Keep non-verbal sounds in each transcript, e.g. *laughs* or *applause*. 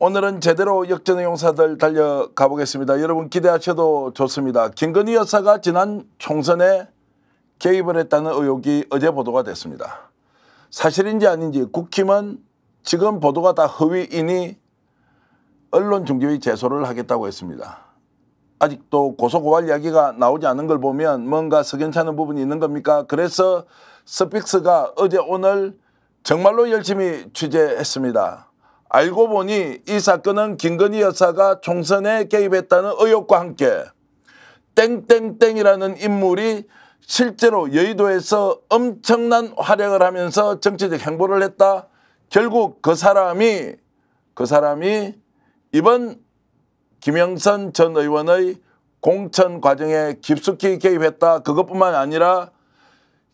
오늘은 제대로 역전의 용사들 달려가 보겠습니다. 여러분 기대하셔도 좋습니다. 김건희 여사가 지난 총선에 개입을 했다는 의혹이 어제 보도가 됐습니다. 사실인지 아닌지 국힘은 지금 보도가 다 허위이니 언론중재의 제소를 하겠다고 했습니다. 아직도 고소고발 이야기가 나오지 않은 걸 보면 뭔가 석연찮은 부분이 있는 겁니까? 그래서 스픽스가 어제 오늘 정말로 열심히 취재했습니다. 알고 보니 이 사건은 김건희 여사가 총선에 개입했다는 의혹과 함께 땡땡땡이라는 인물이 실제로 여의도에서 엄청난 활약을 하면서 정치적 행보를 했다. 결국 그 사람이 그 사람이 이번 김영선 전 의원의 공천 과정에 깊숙이 개입했다. 그것뿐만 아니라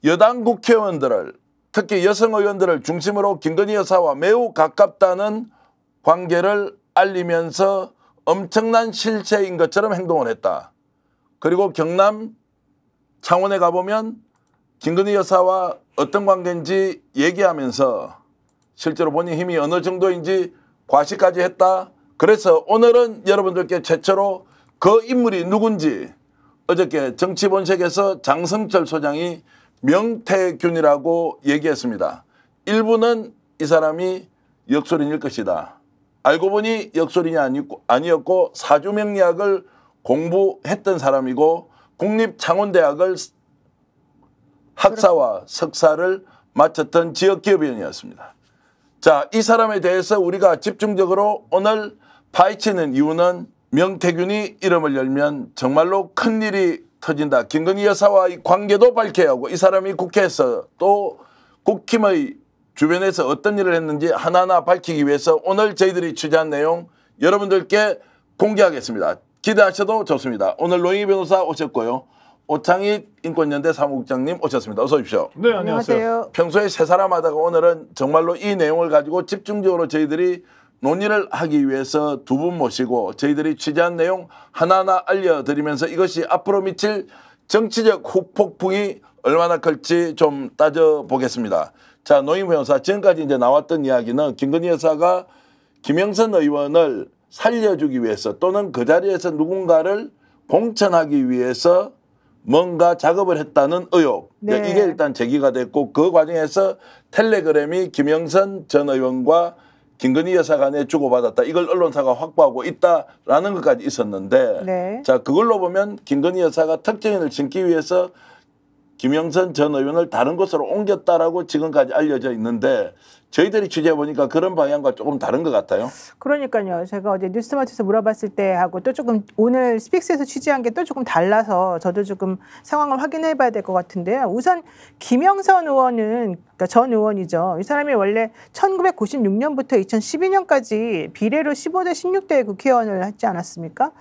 여당 국회의원들을 특히 여성 의원들을 중심으로 김건희 여사와 매우 가깝다는 관계를 알리면서 엄청난 실체인 것처럼 행동을 했다. 그리고 경남 창원에 가보면 김건희 여사와 어떤 관계인지 얘기하면서 실제로 본인 힘이 어느 정도인지 과시까지 했다. 그래서 오늘은 여러분들께 최초로 그 인물이 누군지 어저께 정치본색에서 장성철 소장이 명태균이라고 얘기했습니다. 일부는 이 사람이 역설인일 것이다. 알고 보니 역설인이 아니었고 사주명리학을 공부했던 사람이고 국립창원대학을 학사와 석사를 마쳤던 지역기업인이었습니다. 자, 이 사람에 대해서 우리가 집중적으로 오늘 파헤치는 이유는 명태균이 이름을 열면 정말로 큰일이 터진다. 김건희 여사와의 관계도 밝혀야 하고 이 사람이 국회에서 또 국힘의 주변에서 어떤 일을 했는지 하나하나 밝히기 위해서 오늘 저희들이 취재한 내용 여러분들께 공개하겠습니다. 기대하셔도 좋습니다. 오늘 노영희 변호사 오셨고요. 오창익 인권연대 사무국장님 오셨습니다. 어서 오십시오. 네, 안녕하세요. 평소에 세 사람 하다가 오늘은 정말로 이 내용을 가지고 집중적으로 저희들이 논의를 하기 위해서 두 분 모시고 저희들이 취재한 내용 하나하나 알려드리면서 이것이 앞으로 미칠 정치적 후폭풍이 얼마나 클지 좀 따져보겠습니다. 자, 노인부 여사 지금까지 이제 나왔던 이야기는 김건희 여사가 김영선 의원을 살려주기 위해서 또는 그 자리에서 누군가를 공천하기 위해서 뭔가 작업을 했다는 의혹 네. 이게 일단 제기가 됐고 그 과정에서 텔레그램이 김영선 전 의원과 김건희 여사 간에 주고받았다. 이걸 언론사가 확보하고 있다라는 것까지 있었는데 네. 자 그걸로 보면 김건희 여사가 특정인을 짓기 위해서 김영선 전 의원을 다른 곳으로 옮겼다라고 지금까지 알려져 있는데 저희들이 취재해 보니까 그런 방향과 조금 다른 것 같아요. 그러니까요. 제가 어제 뉴스마트에서 물어봤을 때 하고 또 조금 오늘 스픽스에서 취재한 게 또 조금 달라서 저도 조금 상황을 확인해 봐야 될 것 같은데요. 우선 김영선 의원은 그러니까 전 의원이죠. 이 사람이 원래 1996년부터 2012년까지 비례로 15대 16대 국회의원을 했지 않았습니까?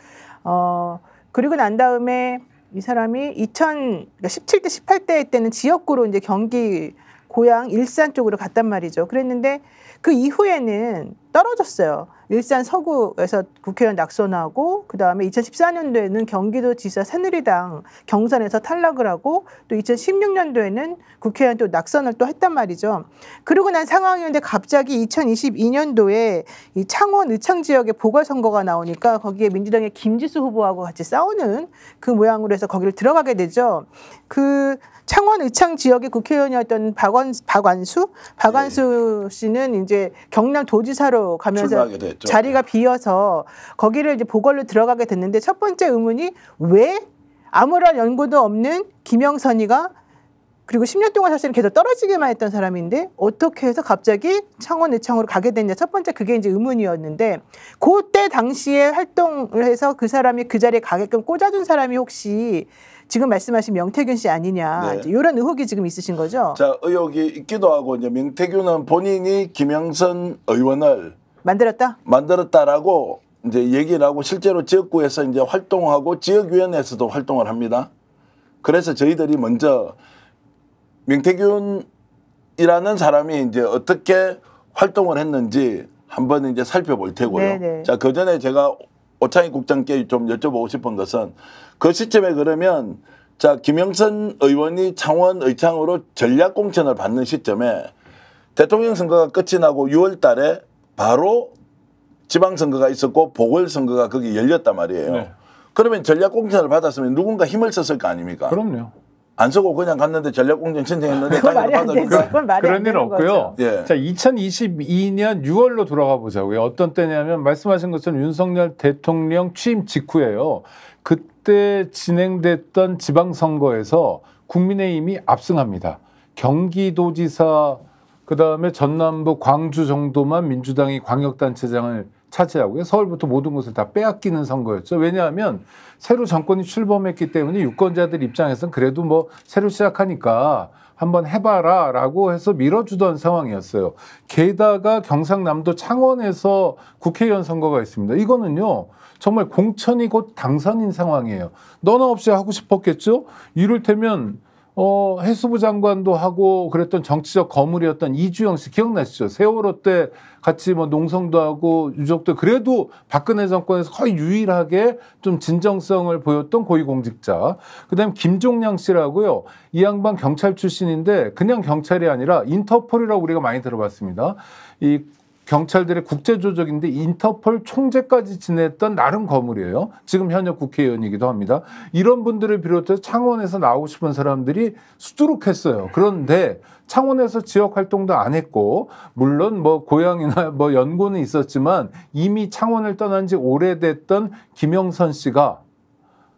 어 그리고 난 다음에 이 사람이 2017대 그러니까 18대 때는 지역구로 이제 경기 고향 일산 쪽으로 갔단 말이죠. 그랬는데 그 이후에는 떨어졌어요. 일산 서구에서 국회의원 낙선하고 그다음에 2014년도에는 경기도 지사 새누리당 경선에서 탈락을 하고 또 2016년도에는 국회의원 또 낙선을 또 했단 말이죠. 그러고 난 상황이었는데 갑자기 2022년도에 이 창원 의창 지역에 보궐선거가 나오니까 거기에 민주당의 김지수 후보하고 같이 싸우는 그 모양으로 해서 거기를 들어가게 되죠. 그 창원 의창 지역의 국회의원이었던 박원 박완수 박완수 네. 씨는 이제 경남 도지사로 가면서 자리가 네. 비어서 거기를 이제 보궐로 들어가게 됐는데 첫 번째 의문이 왜 아무런 연고도 없는 김영선이가 그리고 10년 동안 사실은 계속 떨어지기만 했던 사람인데 어떻게 해서 갑자기 청원의청으로 가게 됐냐 첫 번째 그게 이제 의문이었는데 그때 당시에 활동을 해서 그 사람이 그 자리에 가게끔 꽂아준 사람이 혹시 지금 말씀하신 명태균 씨 아니냐 네. 이런 의혹이 지금 있으신 거죠? 자 의혹이 있기도 하고 이제 명태균은 본인이 김영선 의원을 만들었다? 만들었다라고 이제 얘기를 하고 실제로 지역구에서 이제 활동하고 지역위원회에서도 활동을 합니다. 그래서 저희들이 먼저 명태균이라는 사람이 이제 어떻게 활동을 했는지 한번 이제 살펴볼 테고요. 네네. 네. 자, 그 전에 제가 오창희 국장께 좀 여쭤보고 싶은 것은 그 시점에 그러면 자, 김영선 의원이 창원 의창으로 전략 공천을 받는 시점에 대통령 선거가 끝이 나고 6월 달에 바로 지방선거가 있었고 보궐선거가 거기 열렸단 말이에요. 네. 그러면 전략공천을 받았으면 누군가 힘을 썼을 거 아닙니까? 그럼요. 안 쓰고 그냥 갔는데 전략공천 신청했는데 당연히 받아주고 그런 일 없고요. 예. 자, 2022년 6월로 돌아가 보자고요. 어떤 때냐면 말씀하신 것처럼 윤석열 대통령 취임 직후예요. 그때 진행됐던 지방선거에서 국민의힘이 압승합니다. 경기도지사 그 다음에 전남부 광주 정도만 민주당이 광역단체장을 차지하고요. 서울부터 모든 것을 다 빼앗기는 선거였죠. 왜냐하면 새로 정권이 출범했기 때문에 유권자들 입장에서는 그래도 뭐 새로 시작하니까 한번 해봐라 라고 해서 밀어주던 상황이었어요. 게다가 경상남도 창원에서 국회의원 선거가 있습니다. 이거는요, 정말 공천이 곧 당선인 상황이에요. 너나 없이 하고 싶었겠죠? 이를테면 어, 해수부 장관도 하고 그랬던 정치적 거물이었던 이주영 씨 기억나시죠? 세월호 때 같이 뭐 농성도 하고 유족도 그래도 박근혜 정권에서 거의 유일하게 좀 진정성을 보였던 고위공직자. 그다음 김종량 씨라고요. 이 양반 경찰 출신인데 그냥 경찰이 아니라 인터폴이라고 우리가 많이 들어봤습니다. 이 경찰들의 국제조적인데 인터폴 총재까지 지냈던 나름 거물이에요. 지금 현역 국회의원이기도 합니다. 이런 분들을 비롯해서 창원에서 나오고 싶은 사람들이 수두룩했어요. 그런데 창원에서 지역 활동도 안 했고 물론 뭐 고향이나 뭐 연고는 있었지만 이미 창원을 떠난 지 오래됐던 김영선 씨가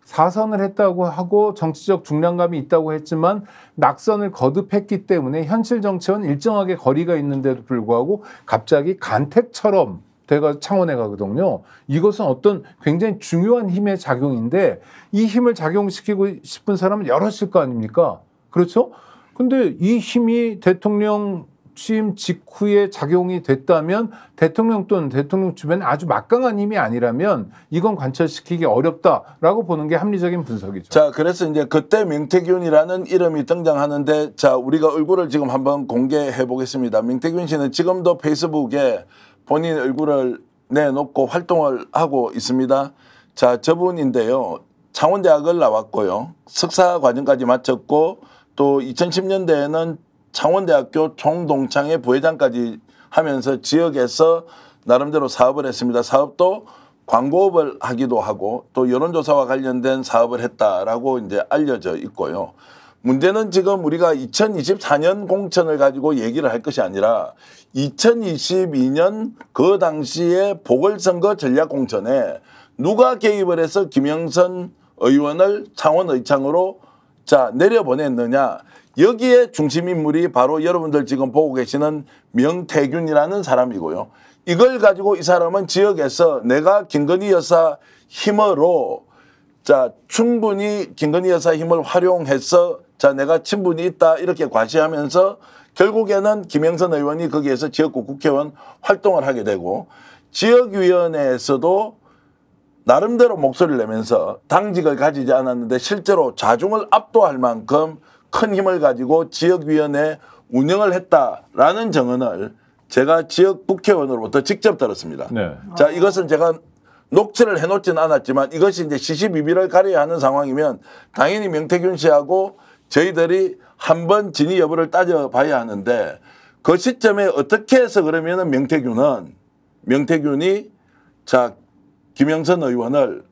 사선을 했다고 하고 정치적 중량감이 있다고 했지만 낙선을 거듭했기 때문에 현실 정치와는 일정하게 거리가 있는데도 불구하고 갑자기 간택처럼 대가 창원에 가거든요. 이것은 어떤 굉장히 중요한 힘의 작용인데 이 힘을 작용시키고 싶은 사람은 여러실거 아닙니까? 그렇죠? 근데 이 힘이 대통령 취임 직후에 작용이 됐다면 대통령 또는 대통령 주변 에 아주 막강한 힘이 아니라면 이건 관철시키기 어렵다라고 보는 게 합리적인 분석이죠. 자, 그래서 이제 그때 명태균이라는 이름이 등장하는데 자, 우리가 얼굴을 지금 한번 공개해 보겠습니다. 명태균 씨는 지금도 페이스북에 본인 얼굴을 내놓고 활동을 하고 있습니다. 자, 저분인데요. 창원대학을 나왔고요. 석사 과정까지 마쳤고 또 2010년대에는 창원대학교 총동창회 부회장까지 하면서 지역에서 나름대로 사업을 했습니다. 사업도 광고업을 하기도 하고 또 여론조사와 관련된 사업을 했다라고 이제 알려져 있고요. 문제는 지금 우리가 2024년 공천을 가지고 얘기를 할 것이 아니라 2022년 그 당시에 보궐선거 전략 공천에 누가 개입을 해서 김영선 의원을 창원의창으로 자 내려보냈느냐 여기에 중심인물이 바로 여러분들 지금 보고 계시는 명태균이라는 사람이고요. 이걸 가지고 이 사람은 지역에서 내가 김건희 여사 힘으로 자 충분히 김건희 여사 힘을 활용해서 자 내가 친분이 있다 이렇게 과시하면서 결국에는 김영선 의원이 거기에서 지역구 국회의원 활동을 하게 되고 지역위원회에서도 나름대로 목소리를 내면서 당직을 가지지 않았는데 실제로 자중을 압도할 만큼 큰 힘을 가지고 지역위원회 운영을 했다라는 정언을 제가 지역 국회의원으로부터 직접 들었습니다. 네. 자, 이것은 제가 녹취를 해놓지는 않았지만 이것이 이제 시시비비를 가려야 하는 상황이면 당연히 명태균 씨하고 저희들이 한 번 진위 여부를 따져봐야 하는데 그 시점에 어떻게 해서 그러면은 명태균은 명태균이 자 김영선 의원을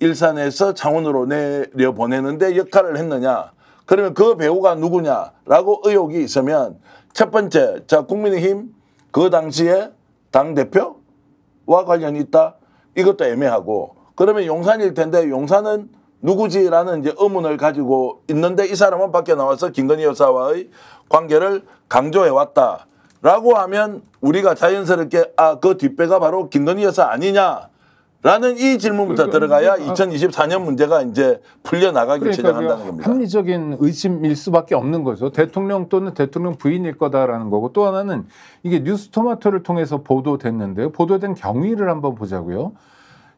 일산에서 창원으로 내려 보내는데 역할을 했느냐 그러면 그 배우가 누구냐라고 의혹이 있으면 첫 번째, 자 국민의힘 그 당시에 당 대표와 관련이 있다. 이것도 애매하고 그러면 용산일 텐데 용산은 누구지라는 이제 의문을 가지고 있는데 이 사람은 밖에 나와서 김건희 여사와의 관계를 강조해 왔다라고 하면 우리가 자연스럽게 아 그 뒷배가 바로 김건희 여사 아니냐 라는 이 질문부터 그러니까 들어가야 뭐, 아, 2024년 문제가 이제 풀려나가기 그러니까 제정한다는 겁니다. 합리적인 의심일 수밖에 없는 거죠. 대통령 또는 대통령 부인일 거다라는 거고 또 하나는 이게 뉴스 토마토를 통해서 보도됐는데요. 보도된 경위를 한번 보자고요.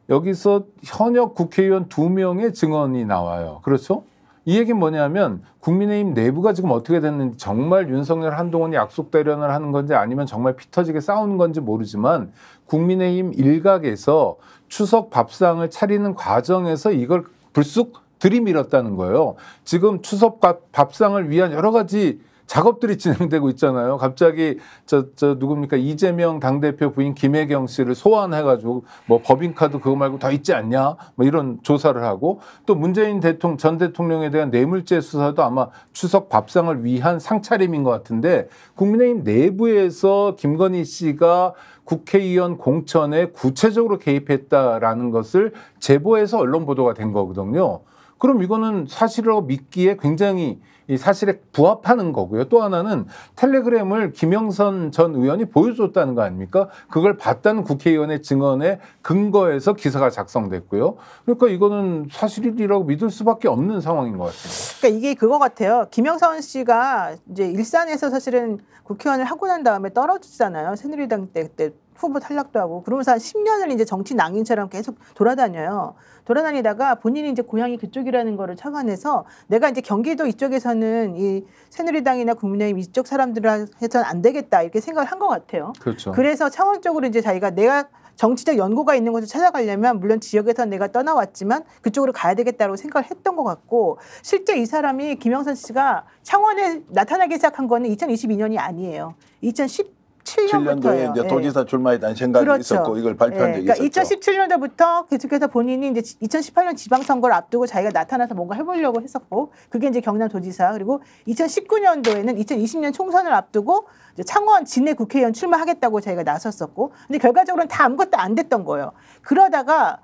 여기서 현역 국회의원 두 명의 증언이 나와요. 그렇죠? 이 얘기는 뭐냐면 국민의힘 내부가 지금 어떻게 됐는지 정말 윤석열 한동훈이 약속 대련을 하는 건지 아니면 정말 피터지게 싸우는 건지 모르지만 국민의힘 일각에서 추석 밥상을 차리는 과정에서 이걸 불쑥 들이밀었다는 거예요. 지금 추석 밥상을 위한 여러 가지 작업들이 진행되고 있잖아요. 갑자기 저, 저 누굽니까 이재명 당대표 부인 김혜경 씨를 소환해가지고 뭐 법인카드 그거 말고 더 있지 않냐 뭐 이런 조사를 하고 또 문재인 대통령 전 대통령에 대한 뇌물죄 수사도 아마 추석 밥상을 위한 상차림인 것 같은데 국민의힘 내부에서 김건희 씨가 국회의원 공천에 구체적으로 개입했다라는 것을 제보해서 언론 보도가 된 거거든요. 그럼 이거는 사실이라고 믿기에 굉장히 이 사실에 부합하는 거고요. 또 하나는 텔레그램을 김영선 전 의원이 보여줬다는 거 아닙니까? 그걸 봤다는 국회의원의 증언에 근거해서 기사가 작성됐고요. 그러니까 이거는 사실이라고 믿을 수밖에 없는 상황인 것 같습니다. 그러니까 이게 그거 같아요. 김영선 씨가 이제 일산에서 사실은 국회의원을 하고 난 다음에 떨어지잖아요. 새누리당 때, 그때 후보 탈락도 하고 그러면서 한 10년을 이제 정치 낭인처럼 계속 돌아다녀요. 돌아다니다가 본인이 이제 고향이 그쪽이라는 거를 착안해서 내가 이제 경기도 이쪽에서는 이 새누리당이나 국민의힘 이쪽 사람들을 해서는 안 되겠다 이렇게 생각을 한 것 같아요. 그렇죠. 그래서 차원적으로 이제 자기가 내가 정치적 연고가 있는 곳을 찾아가려면 물론 지역에서 내가 떠나왔지만 그쪽으로 가야 되겠다고 생각을 했던 것 같고 실제 이 사람이 김영선 씨가 창원에 나타나기 시작한 거는 2022년이 아니에요. 2010 2017년도에 이제 예. 도지사 출마에 대한 생각이 그렇죠. 있었고 이걸 발표한 적이 예, 그러니까 있었죠. 2017년도부터 계속해서 본인이 이제 2018년 지방선거를 앞두고 자기가 나타나서 뭔가 해보려고 했었고 그게 이제 경남도지사 그리고 2019년도에는 2020년 총선을 앞두고 창원 진해 국회의원 출마하겠다고 자기가 나섰었고 근데 결과적으로는 다 아무것도 안 됐던 거예요. 그러다가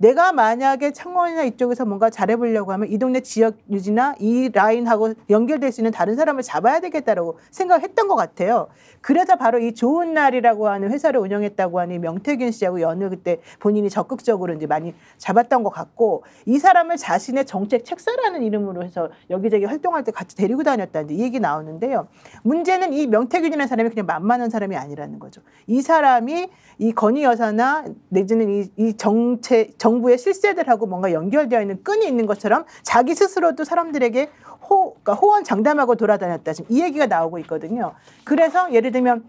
내가 만약에 창원이나 이쪽에서 뭔가 잘해보려고 하면 이 동네 지역 유지나 이 라인하고 연결될 수 있는 다른 사람을 잡아야 되겠다라고 생각했던 것 같아요. 그래서 바로 이 좋은 날이라고 하는 회사를 운영했다고 하는 명태균 씨하고 연을 그때 본인이 적극적으로 이제 많이 잡았던 것 같고 이 사람을 자신의 정책 책사라는 이름으로 해서 여기저기 활동할 때 같이 데리고 다녔다는 이 얘기 나오는데요. 문제는 이 명태균이라는 사람이 그냥 만만한 사람이 아니라는 거죠. 이 사람이 이 건희 여사나 내지는 이, 이 정책 정 정부의 실세들하고 뭔가 연결되어 있는 끈이 있는 것처럼 자기 스스로도 사람들에게 호, 그러니까 호언장담하고 돌아다녔다. 지금 이 얘기가 나오고 있거든요. 그래서 예를 들면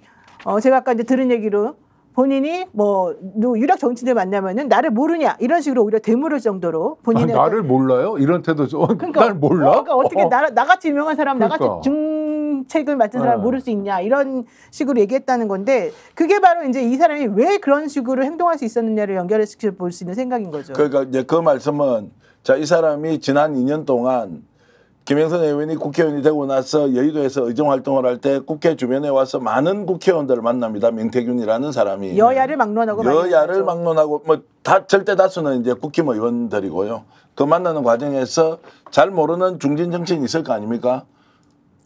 어, 제가 아까 이제 들은 얘기로 본인이 뭐누 유력 정치인들 만나면은 나를 모르냐 이런 식으로 오히려 대물을 정도로 본인의 나를 몰라요 이런 태도 죠 그러니까, *laughs* 날 몰라 어, 그러니까 어떻게 어. 나 나같이 유명한 사람 그러니까. 나같이 중 책을 맡은 사람을 네. 모를 수 있냐 이런 식으로 얘기했다는 건데 그게 바로 이제 이 사람이 왜 그런 식으로 행동할 수 있었느냐를 연결해서 볼수 있는 생각인 거죠. 그러니까 이제 그 말씀은 자이 사람이 지난 2년 동안 김영선 의원이 국회의원이 되고 나서 여의도에서 의정 활동을 할 때 국회 주변에 와서 많은 국회의원들을 만납니다. 명태균이라는 사람이 여야를 막론하고 여야를 막론하고 뭐 다 절대 다수는 이제 국힘 의원들이고요. 그 만나는 과정에서 잘 모르는 중진 정치인 있을 거 아닙니까?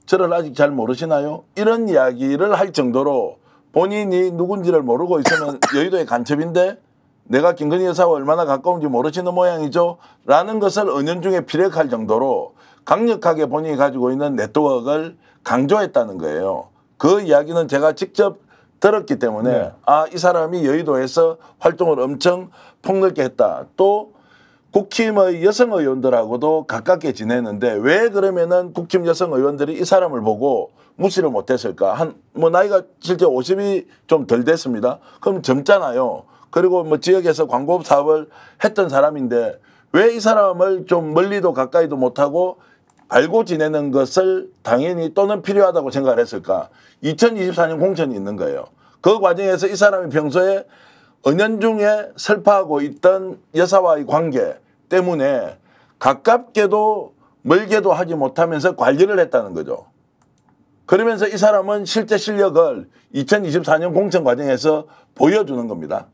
저를 아직 잘 모르시나요? 이런 이야기를 할 정도로 본인이 누군지를 모르고 있으면 *laughs* 여의도의 간첩인데 내가 김건희 여사와 얼마나 가까운지 모르시는 모양이죠? 라는 것을 은연중에 피력할 정도로 강력하게 본인이 가지고 있는 네트워크를 강조했다는 거예요. 그 이야기는 제가 직접 들었기 때문에 네. 아이 사람이 여의도에서 활동을 엄청 폭넓게 했다. 또 국힘의 여성 의원들하고도 가깝게 지내는데 왜 그러면은 국힘 여성 의원들이 이 사람을 보고 무시를 못했을까? 한 뭐 나이가 실제 50이 좀 덜 됐습니다. 그럼 젊잖아요. 그리고 뭐 지역에서 광고 사업을 했던 사람인데 왜 이 사람을 좀 멀리도 가까이도 못하고 알고 지내는 것을 당연히 또는 필요하다고 생각을 했을까? 2024년 공천이 있는 거예요. 그 과정에서 이 사람이 평소에 은연중에 설파하고 있던 여사와의 관계 때문에 가깝게도 멀게도 하지 못하면서 관리를 했다는 거죠. 그러면서 이 사람은 실제 실력을 2024년 공천 과정에서 보여주는 겁니다.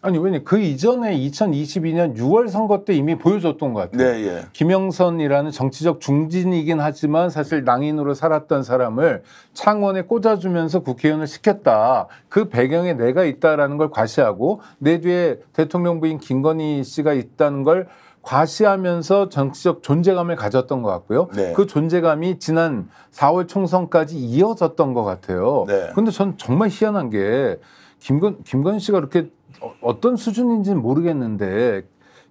아니 왜냐 그 이전에 2022년 6월 선거 때 이미 보여줬던 것 같아요. 네, 예. 김영선이라는 정치적 중진이긴 하지만 사실 낭인으로 살았던 사람을 창원에 꽂아주면서 국회의원을 시켰다. 그 배경에 내가 있다라는 걸 과시하고 내 뒤에 대통령 부인 김건희 씨가 있다는 걸 과시하면서 정치적 존재감을 가졌던 것 같고요. 네. 그 존재감이 지난 4월 총선까지 이어졌던 것 같아요. 네. 근데 전 정말 희한한 게 김건 김건 씨가 이렇게 어, 어떤 수준인지는 모르겠는데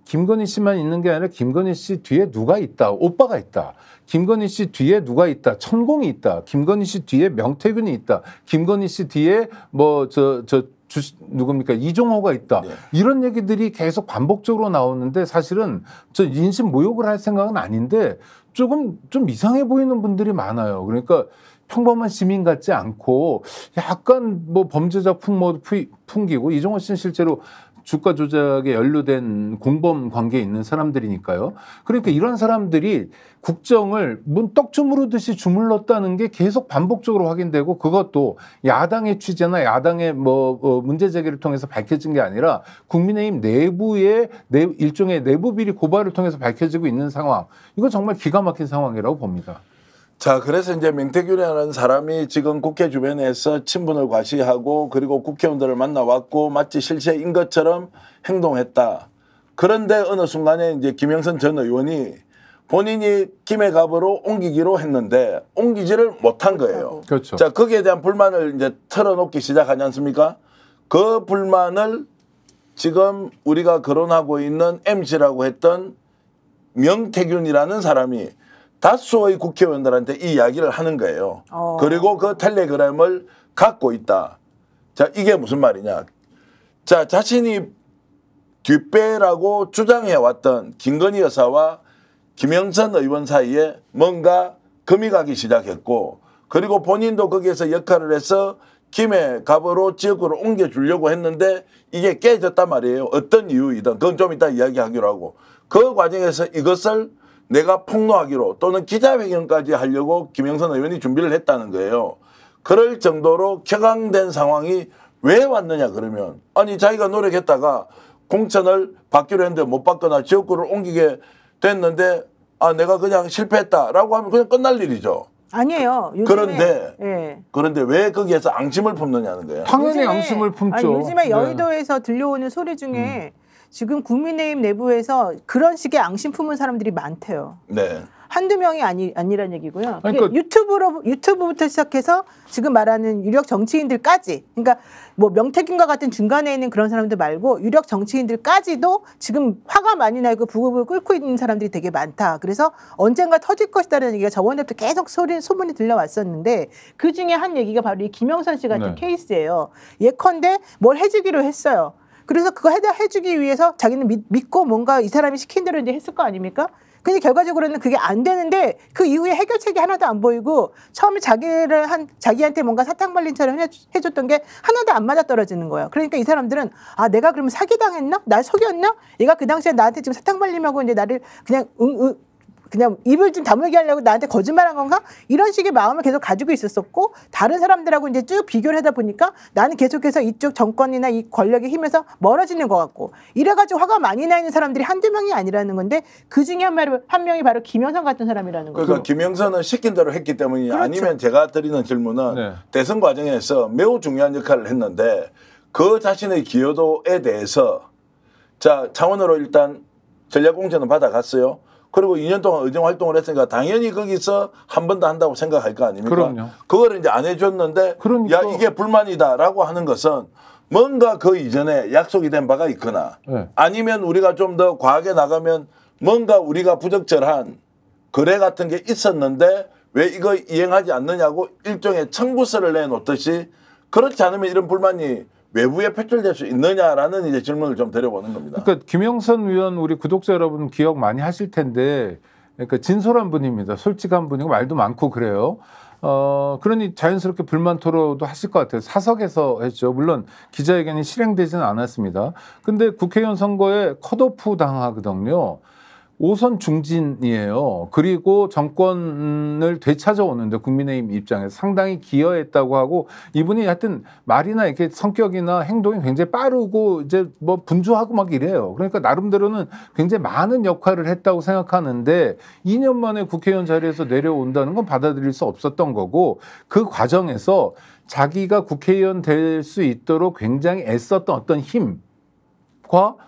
김건희 씨만 있는 게 아니라 김건희 씨 뒤에 누가 있다. 오빠가 있다. 김건희 씨 뒤에 누가 있다. 천공이 있다. 김건희 씨 뒤에 명태균이 있다. 김건희 씨 뒤에 뭐저저 주, 누굽니까 이종호가 있다 네. 이런 얘기들이 계속 반복적으로 나오는데 사실은 저 인신 모욕을 할 생각은 아닌데 조금 좀 이상해 보이는 분들이 많아요. 그러니까 평범한 시민 같지 않고 약간 뭐 범죄자 풍모 풍기고 이종호 씨는 실제로 주가 조작에 연루된 공범 관계에 있는 사람들이니까요. 그러니까 이런 사람들이 국정을 문떡 주무르듯이 주물렀다는 게 계속 반복적으로 확인되고 그것도 야당의 취재나 야당의 뭐 어, 문제 제기를 통해서 밝혀진 게 아니라 국민의힘 내부의 내, 일종의 내부 비리 고발을 통해서 밝혀지고 있는 상황. 이거 정말 기가 막힌 상황이라고 봅니다. 자, 그래서 이제 명태균이라는 사람이 지금 국회 주변에서 친분을 과시하고 그리고 국회의원들을 만나왔고 마치 실세인 것처럼 행동했다. 그런데 어느 순간에 이제 김영선 전 의원이 본인이 김해갑으로 옮기기로 했는데 옮기지를 못한 거예요. 그렇죠. 자, 거기에 대한 불만을 이제 털어놓기 시작하지 않습니까? 그 불만을 지금 우리가 거론하고 있는 MC라고 했던 명태균이라는 사람이 다수의 국회의원들한테 이 이야기를 하는 거예요. 어. 그리고 그 텔레그램을 갖고 있다. 자, 이게 무슨 말이냐. 자, 자신이 뒷배라고 주장해왔던 김건희 여사와 김영선 의원 사이에 뭔가 금이 가기 시작했고 그리고 본인도 거기에서 역할을 해서 김해 갑으로 지역으로 옮겨주려고 했는데 이게 깨졌단 말이에요. 어떤 이유이든 그건 좀 이따 이야기하기로 하고 그 과정에서 이것을 내가 폭로하기로 또는 기자회견까지 하려고 김영선 의원이 준비를 했다는 거예요. 그럴 정도로 격앙된 상황이 왜 왔느냐 그러면 아니 자기가 노력했다가 공천을 받기로 했는데 못 받거나 지역구를 옮기게 됐는데 아 내가 그냥 실패했다라고 하면 그냥 끝날 일이죠. 아니에요. 그, 요즘에, 그런데 예. 그런데 왜 거기에서 앙심을 품느냐는 거예요. 당연히 요즘에, 앙심을 품죠. 아니, 요즘에 네. 여의도에서 네. 들려오는 소리 중에 음. 지금 국민의힘 내부에서 그런 식의 앙심 품은 사람들이 많대요. 네. 한두 명이 아니 아니란 얘기고요. 그러니까 유튜브로 유튜브부터 시작해서 지금 말하는 유력 정치인들까지, 그러니까 뭐 명태균과 같은 중간에 있는 그런 사람들 말고 유력 정치인들까지도 지금 화가 많이 나고 부급을 끓고 있는 사람들이 되게 많다. 그래서 언젠가 터질 것이다라는 얘기가 저번부터 계속 소리 소문이 들려왔었는데 그 중에 한 얘기가 바로 이 김영선 씨 같은 네. 케이스예요. 예컨대 뭘 해주기로 했어요. 그래서 그거 해, 해주기 위해서 자기는 믿, 믿고 뭔가 이 사람이 시킨 대로 이제 했을 거 아닙니까? 근데 결과적으로는 그게 안 되는데 그 이후에 해결책이 하나도 안 보이고 처음에 자기를 한 자기한테 뭔가 사탕 발린처럼 해줬던 게 하나도 안 맞아 떨어지는 거예요. 그러니까 이 사람들은 아 내가 그러면 사기 당했나? 날 속였나? 얘가 그 당시에 나한테 지금 사탕 발림하고 이제 나를 그냥 응, 응, 그냥 입을 좀 다물게 하려고 나한테 거짓말한 건가? 이런 식의 마음을 계속 가지고 있었었고 다른 사람들하고 이제 쭉 비교를 하다 보니까 나는 계속해서 이쪽 정권이나 이 권력의 힘에서 멀어지는 것 같고 이래가지고 화가 많이 나 있는 사람들이 한두 명이 아니라는 건데 그 중에 한, 말, 한 명이 바로 김영선 같은 사람이라는 거죠. 그러니까 김영선은 시킨 대로 했기 때문이 그렇죠. 아니면 제가 드리는 질문은 네. 대선 과정에서 매우 중요한 역할을 했는데 그 자신의 기여도에 대해서 자 차원으로 일단 전략공천은 받아갔어요. 그리고 2년 동안 의정 활동을 했으니까 당연히 거기서 한 번 더 한다고 생각할 거 아닙니까? 그럼요. 그걸 이제 안 해줬는데 그러니까. 야 이게 불만이다라고 하는 것은 뭔가 그 이전에 약속이 된 바가 있거나 네. 아니면 우리가 좀 더 과하게 나가면 뭔가 우리가 부적절한 거래 같은 게 있었는데 왜 이거 이행하지 않느냐고 일종의 청구서를 내놓듯이 그렇지 않으면 이런 불만이 외부에 표출될 수 있느냐라는 이제 질문을 좀 드려보는 겁니다. 그러니까 김영선 위원 우리 구독자 여러분 기억 많이 하실 텐데 그러니까 진솔한 분입니다. 솔직한 분이고 말도 많고 그래요. 어, 그러니 자연스럽게 불만 토로도 하실 것 같아요. 사석에서 했죠. 물론 기자회견이 실행되지는 않았습니다. 근데 국회의원 선거에 컷오프 당하거든요. 오선 중진이에요. 그리고 정권을 되찾아오는데 국민의힘 입장에서 상당히 기여했다고 하고 이분이 하여튼 말이나 이렇게 성격이나 행동이 굉장히 빠르고 이제 뭐 분주하고 막 이래요. 그러니까 나름대로는 굉장히 많은 역할을 했다고 생각하는데 2년 만에 국회의원 자리에서 내려온다는 건 받아들일 수 없었던 거고 그 과정에서 자기가 국회의원 될 수 있도록 굉장히 애썼던 어떤 힘과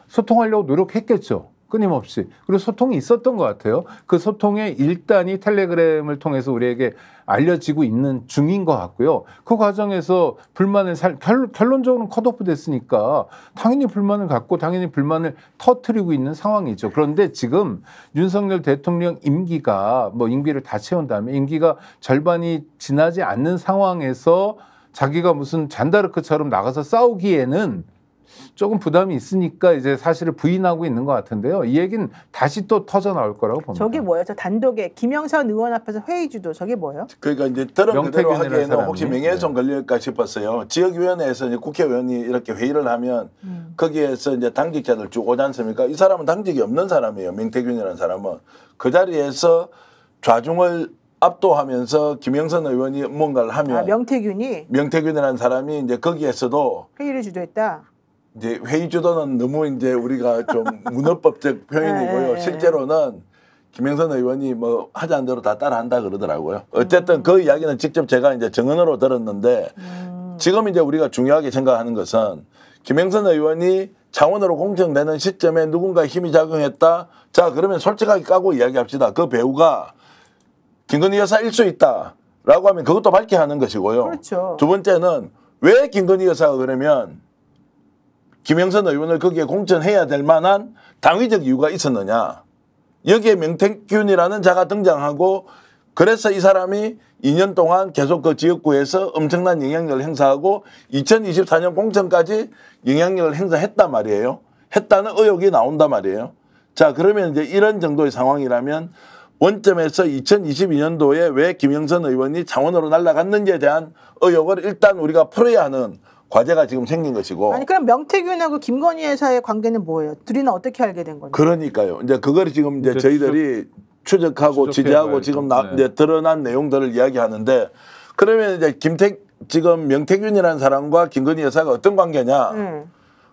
소통하려고 노력했겠죠. 끊임없이 그리고 소통이 있었던 것 같아요. 그 소통의 일단이 텔레그램을 통해서 우리에게 알려지고 있는 중인 것 같고요. 그 과정에서 불만을 살, 결, 론적으로는 컷오프 됐으니까 당연히 불만을 갖고 당연히 불만을 터트리고 있는 상황이죠. 그런데 지금 윤석열 대통령 임기가 뭐 임기를 다 채운 다음에 임기가 절반이 지나지 않는 상황에서 자기가 무슨 잔다르크처럼 나가서 싸우기에는 조금 부담이 있으니까 이제 사실을 부인하고 있는 것 같은데요. 이 얘기는 다시 또 터져 나올 거라고 봅니다. 저게 뭐예요? 저 단독에 김영선 의원 앞에서 회의 주도 저게 뭐예요? 그러니까 이제 들은 그대로 하기에는 사람이? 혹시 명예훼손 걸릴까 네. 싶었어요. 지역위원회에서 이제 국회의원이 이렇게 회의를 하면 음. 거기에서 이제 당직자들 쭉 오지 않습니까? 이 사람은 당직이 없는 사람이에요. 명태균이라는 사람은 그 자리에서 좌중을 압도하면서 김영선 의원이 뭔가를 하면 아, 명태균이 명태균이라는 사람이 이제 거기에서도 회의를 주도했다. 이제 회의주도는 너무 이제 우리가 좀 *laughs* 문어법적 표현이고요. 네. 실제로는 김영선 의원이 뭐 하자는 대로 다 따라한다 그러더라고요. 음. 어쨌든 음. 그 이야기는 직접 제가 이제 증언으로 들었는데 음. 지금 이제 우리가 중요하게 생각하는 것은 김영선 의원이 자원으로 공정되는 시점에 누군가 힘이 작용했다. 자 그러면 솔직하게 까고 이야기합시다. 그 배우가 김건희 여사일 수 있다. 라고 하면 그것도 밝게 하는 것이고요. 그렇죠. 두 번째는 왜 김건희 여사가 그러면 김영선 의원을 거기에 공천해야 될 만한 당위적 이유가 있었느냐. 여기에 명태균이라는 자가 등장하고 그래서 이 사람이 2년 동안 계속 그 지역구에서 엄청난 영향력을 행사하고 2024년 공천까지 영향력을 행사했단 말이에요. 했다는 의혹이 나온단 말이에요. 자 그러면 이제 이런 정도의 상황이라면 원점에서 2022년도에 왜 김영선 의원이 장원으로 날아갔는지에 대한 의혹을 일단 우리가 풀어야 하는 과제가 지금 생긴 것이고. 아니 그럼 명태균하고 김건희 회사의 관계는 뭐예요? 둘이는 어떻게 알게 된 거예요? 그러니까요. 이제 그걸 지금 이제 그러니까 저희들이 추적하고 지지하고 네. 지금 나, 네. 이제 드러난 내용들을 이야기하는데 그러면 이제 김택 지금 명태균이라는 사람과 김건희 여사가 어떤 관계냐. 음.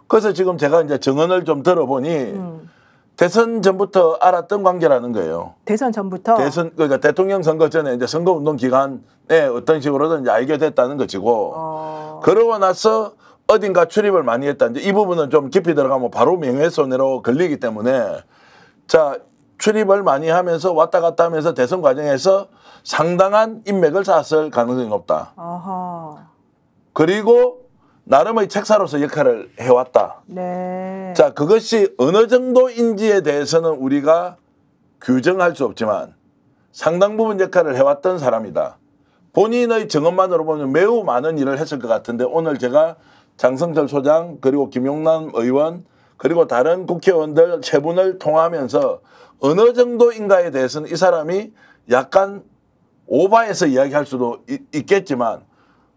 그래서 지금 제가 이제 증언을 좀 들어보니 음. 대선 전부터 알았던 관계라는 거예요. 대선 전부터. 대선 그러니까 대통령 선거 전에 이제 선거 운동 기간에 어떤 식으로든 알게 됐다는 것이고 어... 그러고 나서 어딘가 출입을 많이 했다. 이제 이 부분은 좀 깊이 들어가면 바로 명예손으로 걸리기 때문에 자 출입을 많이 하면서 왔다 갔다 하면서 대선 과정에서 상당한 인맥을 쌓았을 가능성이 높다. 어허... 그리고 나름의 책사로서 역할을 해왔다. 네. 자, 그것이 어느 정도인지에 대해서는 우리가 규정할 수 없지만 상당 부분 역할을 해왔던 사람이다. 본인의 증언만으로 보면 매우 많은 일을 했을 것 같은데 오늘 제가 장성철 소장 그리고 김용남 의원 그리고 다른 국회의원들 세 분을 통하면서 어느 정도인가에 대해서는 이 사람이 약간 오바해서 이야기할 수도 있, 있겠지만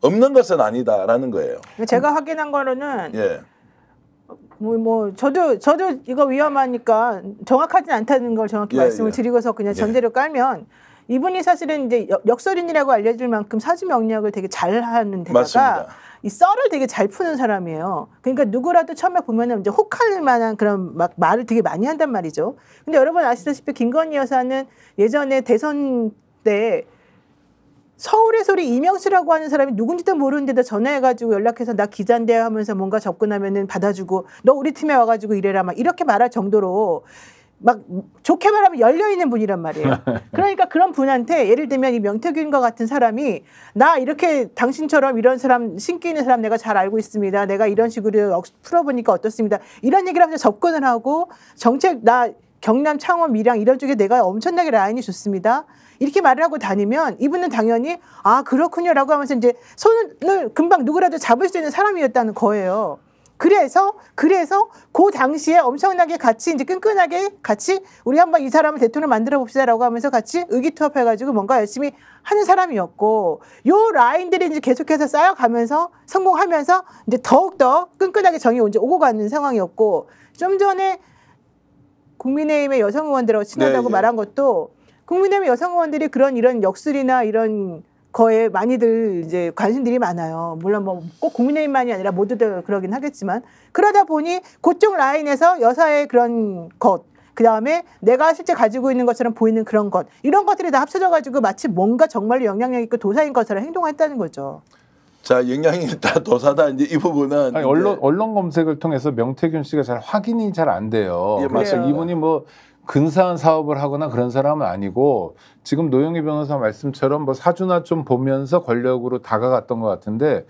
없는 것은 아니다라는 거예요. 제가 확인한 거로는 예. 뭐, 뭐 저도 저도 이거 위험하니까 정확하진 않다는 걸 정확히 예, 말씀을 예. 드리고서 그냥 예. 전제를 깔면 이분이 사실은 이제 역설인이라고 알려질 만큼 사주 명리학을 되게 잘하는 데다가 맞습니다. 이 썰을 되게 잘 푸는 사람이에요. 그러니까 누구라도 처음에 보면은 이제 혹할 만한 그런 막 말을 되게 많이 한단 말이죠. 근데 여러분 아시다시피 김건희 여사는 예전에 대선 때 서울의 소리 이명수라고 하는 사람이 누군지도 모르는데도 전화해가지고 연락해서 나 기자인데 하면서 뭔가 접근하면은 받아주고 너 우리 팀에 와가지고 이래라 막 이렇게 말할 정도로 막 좋게 말하면 열려 있는 분이란 말이에요. *laughs* 그러니까 그런 분한테 예를 들면 이 명태균과 같은 사람이 나 이렇게 당신처럼 이런 사람 신기 있는 사람 내가 잘 알고 있습니다. 내가 이런 식으로 풀어보니까 어떻습니다. 이런 얘기를 하면서 접근을 하고 정책 나 경남 창원 밀양 이런 쪽에 내가 엄청나게 라인이 좋습니다. 이렇게 말을 하고 다니면 이분은 당연히 아 그렇군요라고 하면서 이제 손을 금방 누구라도 잡을 수 있는 사람이었다는 거예요. 그래서 그래서 그 당시에 엄청나게 같이 이제 끈끈하게 같이 우리 한번 이 사람을 대통령 만들어 봅시다라고 하면서 같이 의기투합해 가지고 뭔가 열심히 하는 사람이었고 요 라인들이 이제 계속해서 쌓여가면서 성공하면서 이제 더욱더 끈끈하게 정이 이제 오고 가는 상황이었고 좀 전에 국민의힘의 여성 의원들하고 친하다고 네, 예. 말한 것도 국민의힘 여성 의원들이 그런 이런 역술이나 이런 거에 많이들 이제 관심들이 많아요. 물론 뭐 꼭 국민의힘만이 아니라 모두들 그러긴 하겠지만 그러다 보니 고쪽 라인에서 여사의 그런 것 그다음에 내가 실제 가지고 있는 것처럼 보이는 그런 것 이런 것들이 다 합쳐져 가지고 마치 뭔가 정말 영향력 있고 도사인 것처럼 행동했다는 거죠. 자 영향이 있다 도사다 이제 이 부분은 아니, 언론 언론 검색을 통해서 명태균 씨가 잘 확인이 잘 안 돼요. 예, 그래서 이분이 뭐 근사한 사업을 하거나 그런 사람은 아니고 지금 노영희 변호사 말씀처럼 뭐 사주나 좀 보면서 권력으로 다가갔던 것 같은데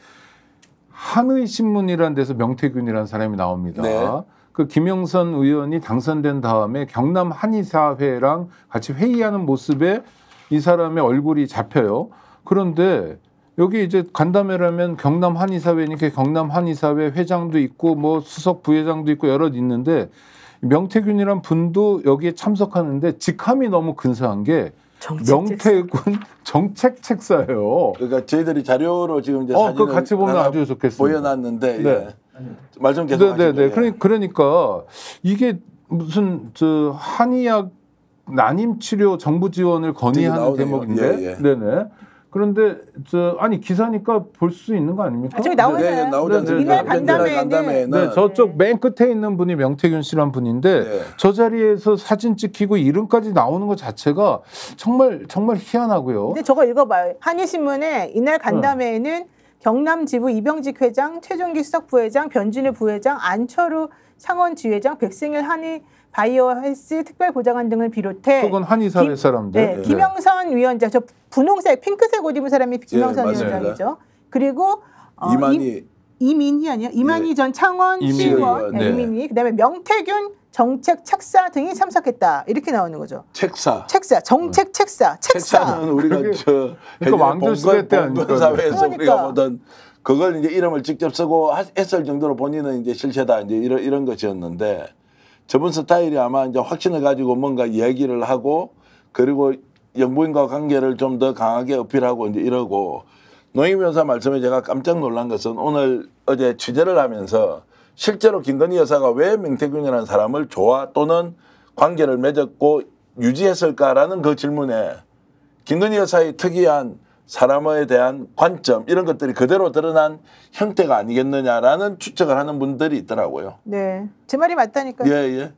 한의신문이라는 데서 명태균이라는 사람이 나옵니다. 네. 그 김영선 의원이 당선된 다음에 경남 한의사회랑 같이 회의하는 모습에 이 사람의 얼굴이 잡혀요. 그런데 여기 이제 간담회라면 경남 한의사회니까 경남 한의사회 회장도 있고 뭐 수석 부회장도 있고 여럿 있는데 명태균이란 분도 여기에 참석하는데 직함이 너무 근사한 게 명태군 *laughs* 정책 책사예요. 그러니까 저희들이 자료로 지금 이제 어, 그 같이 보면 아주 좋겠어요 보여놨는데 예. 네. 네, 네, 네. 예. 말좀 계속 네네네. 네, 네. 그러니, 그러니까 이게 무슨 저 한의학 난임 치료 정부 지원을 건의하는 대목인데, 예, 예. 네네. 그런데 저 아니 기사니까 볼 수 있는 거 아닙니까? 아, 저기 나오잖아요. 네, 네, 나오죠. 네, 네 이날 간담회에 네, 네. 는 네, 저쪽 맨 끝에 있는 분이 명태균 씨란 분인데 저 자리에서 사진 찍히고 이름까지 나오는 것 자체가 정말 정말 희한하고요. 근데 저거 읽어봐요. 한일신문에 이날 간담회에는 경남 지부 이병직 회장, 최종기 수석 부회장, 변진우 부회장, 안철우 창원 지회장, 백승일 한일 바이오 헬스 특별 보좌관 등을 비롯해 혹은 한의사회 사람들 네, 예. 김영선 위원장 저 분홍색 핑크색 옷 입은 사람이 예, 김영선 예, 위원장이죠. 그리고 어, 이만희 이민희 아니요 이만희 예. 전 창원시의원 네, 네. 이민희 그다음에 명태균 정책 책사 등이 참석했다 이렇게 나오는 거죠. 책사. 책사 정책 책사 책사. 책사는 우리가 그저 그러니까 왕조 시때 사회에서 그러니까. 우리가 보던 그걸 이제 이름을 직접 쓰고 했을 정도로 본인은 이제 실체다 이제 이런 이런 것이었는데 저분 스타일이 아마 이제 확신을 가지고 뭔가 얘기를 하고 그리고 영부인과 관계를 좀 더 강하게 어필하고 이제 이러고 노임 여사 말씀에 제가 깜짝 놀란 것은 오늘 어제 취재를 하면서 실제로 김건희 여사가 왜 명태균이라는 사람을 좋아 또는 관계를 맺었고 유지했을까라는 그 질문에 김건희 여사의 특이한 사람에 대한 관점 이런 것들이 그대로 드러난 형태가 아니겠느냐라는 추측을 하는 분들이 있더라고요. 네, 제 말이 맞다니까요. 예, 예.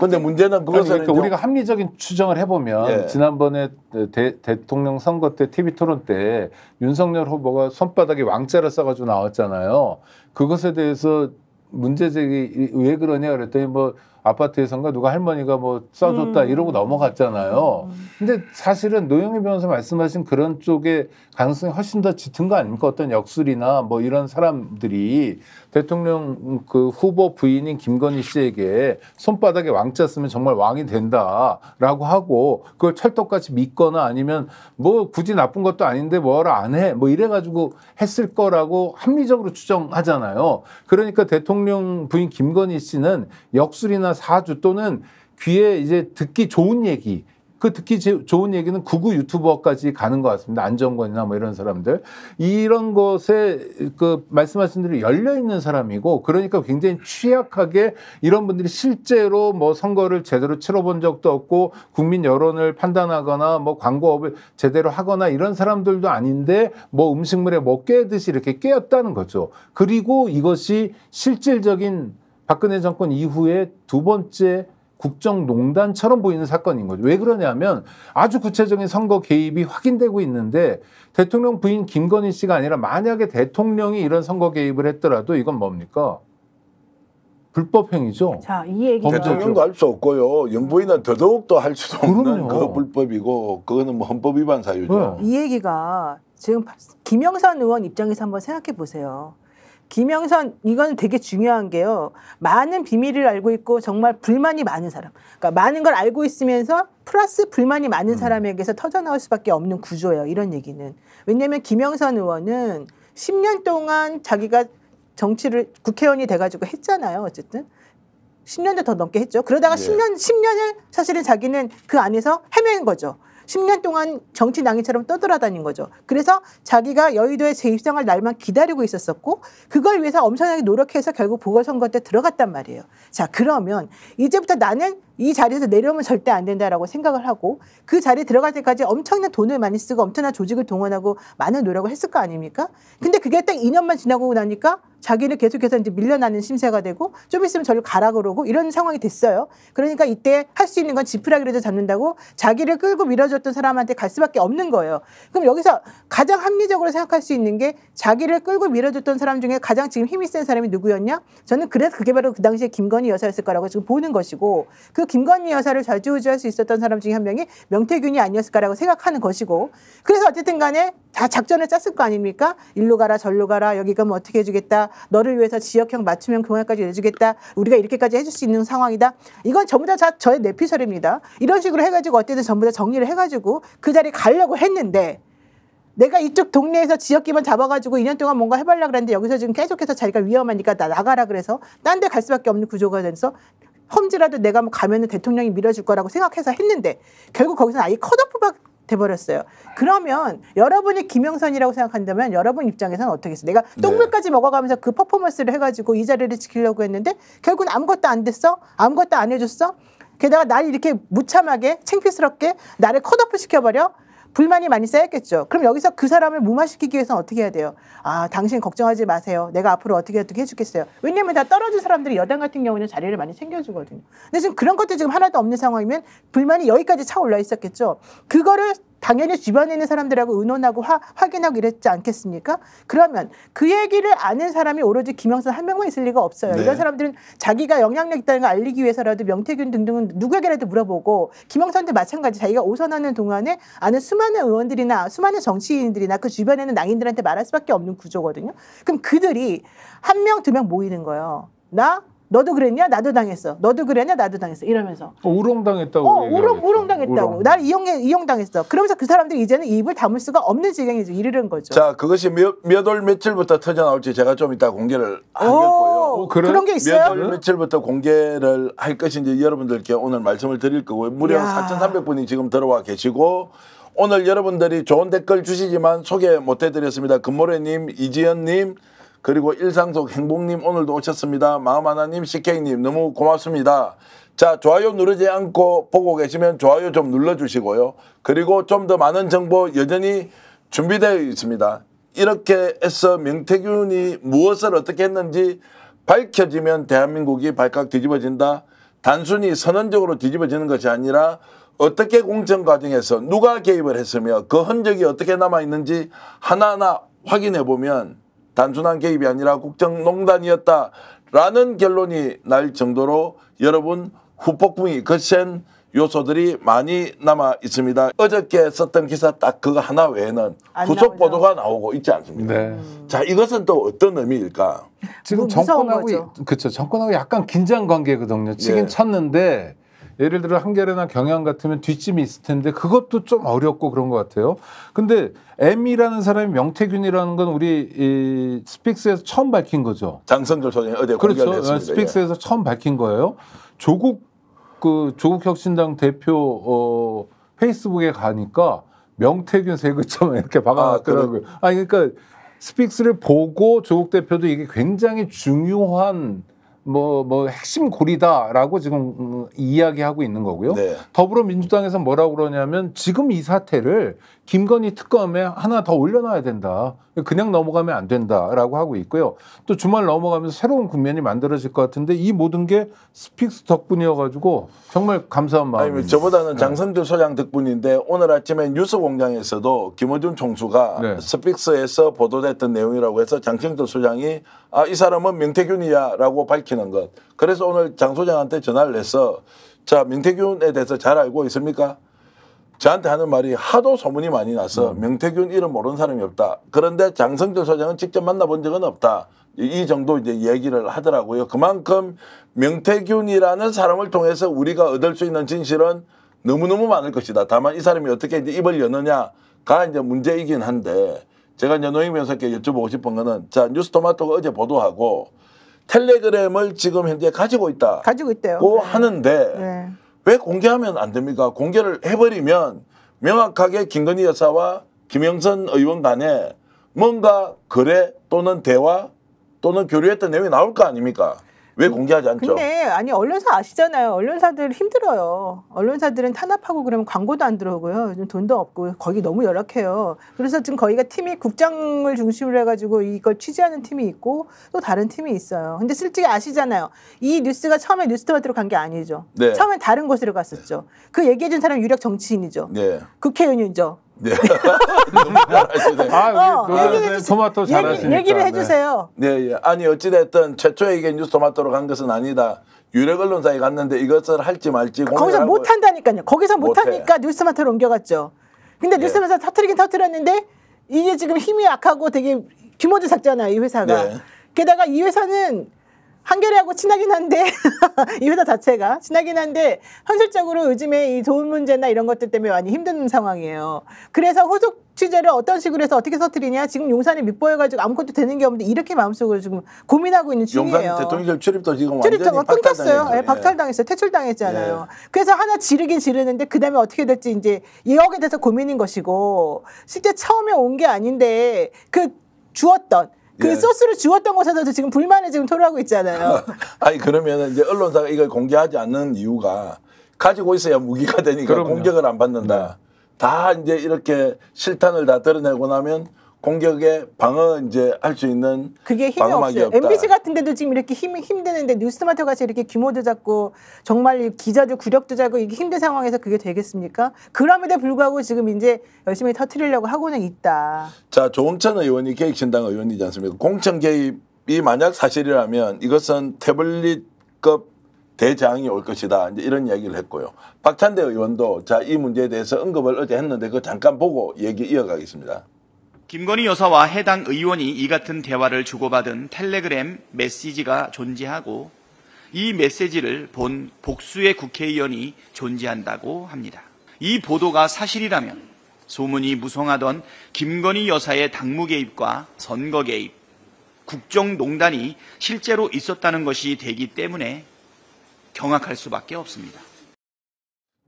근데 문제는 그러니까 우리가 합리적인 추정을 해보면 예. 지난번에 대, 통령 선거 때 TV 토론 때 윤석열 후보가 손바닥에 왕자를 써가지고 나왔잖아요. 그것에 대해서 문제 제기 왜 그러냐 그랬더니 뭐 아파트에선가 누가 할머니가 뭐 쏴줬다 음. 이러고 넘어갔잖아요. 음. 근데 사실은 노영희 변호사 말씀하신 그런 쪽에 가능성이 훨씬 더 짙은 거 아닙니까? 어떤 역술이나 뭐 이런 사람들이 대통령 그 후보 부인인 김건희 씨에게 손바닥에 왕자 쓰면 정말 왕이 된다라고 하고 그걸 철떡같이 믿거나 아니면 뭐 굳이 나쁜 것도 아닌데 뭐라 안해 뭐 이래가지고 했을 거라고 합리적으로 추정하잖아요. 그러니까 대통령 부인 김건희 씨는 역술이나 사주 또는 귀에 이제 듣기 좋은 얘기 그 특히 좋은 얘기는 구구 유튜버까지 가는 것 같습니다. 안정권이나 뭐 이런 사람들. 이런 것에 그 말씀하신 대로 열려있는 사람이고 그러니까 굉장히 취약하게 이런 분들이 실제로 뭐 선거를 제대로 치러본 적도 없고 국민 여론을 판단하거나 뭐 광고업을 제대로 하거나 이런 사람들도 아닌데 뭐 음식물에 뭐 깨듯이 이렇게 깨었다는 거죠. 그리고 이것이 실질적인 박근혜 정권 이후에 두 번째 국정농단처럼 보이는 사건인 거죠. 왜 그러냐면 아주 구체적인 선거 개입이 확인되고 있는데 대통령 부인 김건희 씨가 아니라 만약에 대통령이 이런 선거 개입을 했더라도 이건 뭡니까? 불법행위죠. 자, 이 얘기 대통령도 할 수 없고요. 영부인은 더더욱더 할 수도 없는 그 불법이고 그거는 뭐 헌법 위반 사유죠. 네. 이 얘기가 지금 김영선 의원 입장에서 한번 생각해 보세요. 김영선 이건 되게 중요한 게요. 많은 비밀을 알고 있고 정말 불만이 많은 사람. 그러니까 많은 걸 알고 있으면서 플러스 불만이 많은 음. 사람에게서 터져나올 수밖에 없는 구조예요. 이런 얘기는. 왜냐면 김영선 의원은 10년 동안 자기가 정치를 국회의원이 돼가지고 했잖아요. 어쨌든. 10년도 더 넘게 했죠. 그러다가 네. 10년, 10년을 사실은 자기는 그 안에서 헤맨 거죠. 10년 동안 정치낭인처럼 떠돌아다닌 거죠. 그래서 자기가 여의도에 재입성할 날만 기다리고 있었었고 그걸 위해서 엄청나게 노력해서 결국 보궐선거 때 들어갔단 말이에요. 자 그러면 이제부터 나는 이 자리에서 내려오면 절대 안 된다라고 생각을 하고 그 자리에 들어갈 때까지 엄청난 돈을 많이 쓰고 엄청난 조직을 동원하고 많은 노력을 했을 거 아닙니까? 근데 그게 딱 2년만 지나고 나니까 자기를 계속해서 이제 밀려나는 심세가 되고 좀 있으면 저를 가라 그러고 이런 상황이 됐어요. 그러니까 이때 할 수 있는 건 지푸라기라도 잡는다고 자기를 끌고 밀어줬던 사람한테 갈 수밖에 없는 거예요. 그럼 여기서 가장 합리적으로 생각할 수 있는 게 자기를 끌고 밀어줬던 사람 중에 가장 지금 힘이 센 사람이 누구였냐? 저는 그래서 그게 바로 그 당시에 김건희 여사였을 거라고 지금 보는 것이고 그 김건희 여사를 좌지우지할 수 있었던 사람 중에 한 명이 명태균이 아니었을까라고 생각하는 것이고 그래서 어쨌든 간에 다 작전을 짰을 거 아닙니까? 일로 가라 절로 가라 여기 가면 어떻게 해주겠다 너를 위해서 지역형 맞춤형 교환까지 내주겠다 우리가 이렇게까지 해줄 수 있는 상황이다 이건 전부 다 저의 내피셜입니다 이런 식으로 해가지고 어쨌든 전부 다 정리를 해가지고 그 자리에 가려고 했는데 내가 이쪽 동네에서 지역기만 잡아가지고 2년 동안 뭔가 해보려고 그랬는데 여기서 지금 계속해서 자기가 위험하니까 나 나가라 그래서 딴 데 갈 수밖에 없는 구조가 돼서 험지라도 내가 뭐 가면은 대통령이 밀어줄 거라고 생각해서 했는데 결국 거기서 아예 컷오프가 돼버렸어요. 그러면 여러분이 김영선이라고 생각한다면 여러분 입장에서는 어떻게 했어? 내가 똥물까지 네. 먹어가면서 그 퍼포먼스를 해가지고 이 자리를 지키려고 했는데 결국은 아무것도 안 됐어? 아무것도 안 해줬어? 게다가 날 이렇게 무참하게 창피스럽게 나를 컷오프 시켜버려? 불만이 많이 쌓였겠죠. 그럼 여기서 그 사람을 무마시키기 위해서는 어떻게 해야 돼요? 아, 당신 걱정하지 마세요. 내가 앞으로 어떻게 어떻게 해주겠어요. 왜냐면 다 떨어진 사람들이 여당 같은 경우는 자리를 많이 챙겨주거든요. 근데 지금 그런 것도 지금 하나도 없는 상황이면 불만이 여기까지 차 올라 있었겠죠. 그거를 당연히 주변에 있는 사람들하고 의논하고 화, 확인하고 이랬지 않겠습니까? 그러면 그 얘기를 아는 사람이 오로지 김영선 한 명만 있을 리가 없어요. 네. 이런 사람들은 자기가 영향력 있다는 걸 알리기 위해서라도 명태균 등등은 누구에게라도 물어보고 김영선도 마찬가지 자기가 오선하는 동안에 아는 수많은 의원들이나 수많은 정치인들이나 그 주변에는 낭인들한테 말할 수밖에 없는 구조거든요. 그럼 그들이 한 명, 두 명 모이는 거예요. 나 너도 그랬냐? 나도 당했어. 너도 그랬냐? 나도 당했어. 이러면서. 어, 우롱당했다고. 어, 우롱, 우롱당했다고. 날 이용해, 이용당했어. 그러면서 그 사람들이 이제는 입을 다물 수가 없는 지경에 이르는 거죠. 자, 그것이 몇, 몇월 며칠부터 터져나올지 제가 좀 이따 공개를 하겠고요. 어, 그런게 있어요? 몇 월 며칠부터 공개를 할 것인지 여러분들께 오늘 말씀을 드릴 거고요. 무려 야. 4,300분이 지금 들어와 계시고 오늘 여러분들이 좋은 댓글 주시지만 소개 못 해드렸습니다. 금모래님, 이지연님, 그리고 일상 속 행복님 오늘도 오셨습니다. 마음 하나님, CK님 너무 고맙습니다. 자 좋아요 누르지 않고 보고 계시면 좋아요 좀 눌러주시고요. 그리고 좀 더 많은 정보 여전히 준비되어 있습니다. 이렇게 해서 명태균이 무엇을 어떻게 했는지 밝혀지면 대한민국이 발칵 뒤집어진다. 단순히 선언적으로 뒤집어지는 것이 아니라 어떻게 공정 과정에서 누가 개입을 했으며 그 흔적이 어떻게 남아있는지 하나하나 확인해 보면 단순한 개입이 아니라 국정농단이었다라는 결론이 날 정도로 여러분 후폭풍이 거센 요소들이 많이 남아 있습니다. 어저께 썼던 기사 딱 그거 하나 외에는 후속 나오죠. 보도가 나오고 있지 않습니다. 네. 자, 이것은 또 어떤 의미일까? 지금 정권하고 그렇죠. 정권하고 약간 긴장 관계거든요. 치긴 예. 쳤는데 예를 들어 한겨레나 경향 같으면 뒷짐이 있을 텐데 그것도 좀 어렵고 그런 것 같아요. 근데 M이라는 사람이 명태균이라는 건 우리 이 스픽스에서 처음 밝힌 거죠. 장성철 소장 어제 그렇죠. 아, 스픽스에서 예. 처음 밝힌 거예요. 조국 그 조국 혁신당 대표 어 페이스북에 가니까 명태균 세 글자만 이렇게 아, 박아놨더라고요. 아, 그러니까 스픽스를 보고 조국 대표도 이게 굉장히 중요한 뭐, 뭐 핵심 고리다라고 지금 음, 이야기하고 있는 거고요. 네. 더불어민주당에서 뭐라고 그러냐면 지금 이 사태를 김건희 특검에 하나 더 올려놔야 된다. 그냥 넘어가면 안 된다라고 하고 있고요. 또 주말 넘어가면서 새로운 국면이 만들어질 것 같은데 이 모든 게 스픽스 덕분이어가지고 정말 감사한 마음. 아니, 저보다는 네. 장성주 소장 덕분인데 오늘 아침에 뉴스공장에서도 김어준 총수가 네. 스픽스에서 보도됐던 내용이라고 해서 장성주 소장이 아 이 사람은 명태균이야라고 밝히는 것. 그래서 오늘 장 소장한테 전화를 해서 자 명태균에 대해서 잘 알고 있습니까? 저한테 하는 말이 하도 소문이 많이 나서 음. 명태균 이름 모르는 사람이 없다. 그런데 장성철 소장은 직접 만나본 적은 없다. 이 정도 이제 얘기를 하더라고요. 그만큼 명태균이라는 사람을 통해서 우리가 얻을 수 있는 진실은 너무너무 많을 것이다. 다만 이 사람이 어떻게 이제 입을 여느냐가 이제 문제이긴 한데 제가 이제 노영 변호사께 여쭤보고 싶은 거는 자 뉴스 토마토가 어제 보도하고 텔레그램을 지금 현재 가지고 있다. 가지고 있대요. 고 네. 하는데 네. 왜 공개하면 안 됩니까? 공개를 해버리면 명확하게 김건희 여사와 김영선 의원 간에 뭔가 거래 또는 대화 또는 교류했던 내용이 나올 거 아닙니까? 왜 공개하지 않죠? 근데 아니 언론사 아시잖아요. 언론사들 힘들어요. 언론사들은 탄압하고 그러면 광고도 안 들어오고요. 요즘 돈도 없고 거기 너무 열악해요. 그래서 지금 거기가 팀이 국장을 중심으로 해가지고 이걸 취재하는 팀이 있고 또 다른 팀이 있어요. 근데 솔직히 아시잖아요. 이 뉴스가 처음에 뉴스타파트로 간 게 아니죠. 네. 처음엔 다른 곳으로 갔었죠. 네. 그 얘기해준 사람 유력 정치인이죠. 네. 국회의원이죠. 네. *laughs* 아, 어, 얘기해 네, 주세요. 토마토 잘하시니까. 얘기, 를 네. 해주세요. 네. 네, 아니 어찌됐든 최초의 이게 뉴스 토마토로 간 것은 아니다. 유력 언론사에 갔는데 이것을 할지 말지 거기서 못 한다니까요. 거기서 못, 하니까 뉴스 토마토로 옮겨갔죠. 근데 뉴스 예. 토마토 터트리긴 터트렸는데 이게 지금 힘이 약하고 되게 규모도 작잖아요. 이 회사가. 네. 게다가 이 회사는 한결이하고 친하긴 한데 *laughs* 이 회사 자체가 친하긴 한데 현실적으로 요즘에 이 돈 문제나 이런 것들 때문에 많이 힘든 상황이에요. 그래서 후속 취재를 어떤 식으로 해서 어떻게 서투리냐 지금 용산에 밑보여가지고 아무것도 되는 게 없는데 이렇게 마음속으로 지금 고민하고 있는 중이에요. 용산 대통령 출입도 지금 출입도가 끊겼어요. 예, 박탈당했어요. 퇴출당했잖아요. 예. 그래서 하나 지르긴 지르는데 그 다음에 어떻게 될지 이제 여기에 대해서 고민인 것이고 실제 처음에 온 게 아닌데 그 주었던 그 예. 소스를 주었던 곳에서도 지금 불만을 지금 토로하고 있잖아요. *laughs* 아니 그러면 이제 언론사가 이걸 공개하지 않는 이유가 가지고 있어야 무기가 되니까 그럼요. 공격을 안 받는다. 네. 다 이제 이렇게 실탄을 다 드러내고 나면 공격에 방어 이제 할 수 있는 그게 힘이 없어요. 없다. MBC 같은 데도 지금 이렇게 힘 힘드는데 뉴스마트 같이 이렇게 규모도 작고 정말 기자도 구력도 작고 이게 힘든 상황에서 그게 되겠습니까? 그럼에도 불구하고 지금 이제 열심히 터트리려고 하고는 있다. 자 조홍천 의원이 개혁신당 의원이지 않습니까? 공천 개입이 만약 사실이라면 이것은 태블릿급 대장이 올 것이다. 이제 이런 이야기를 했고요. 박찬대 의원도 자 이 문제에 대해서 언급을 어제 했는데 그 잠깐 보고 얘기 이어가겠습니다. 김건희 여사와 해당 의원이 이 같은 대화를 주고받은 텔레그램 메시지가 존재하고 이 메시지를 본 복수의 국회의원이 존재한다고 합니다. 이 보도가 사실이라면 소문이 무성하던 김건희 여사의 당무 개입과 선거 개입, 국정농단이 실제로 있었다는 것이 되기 때문에 경악할 수밖에 없습니다.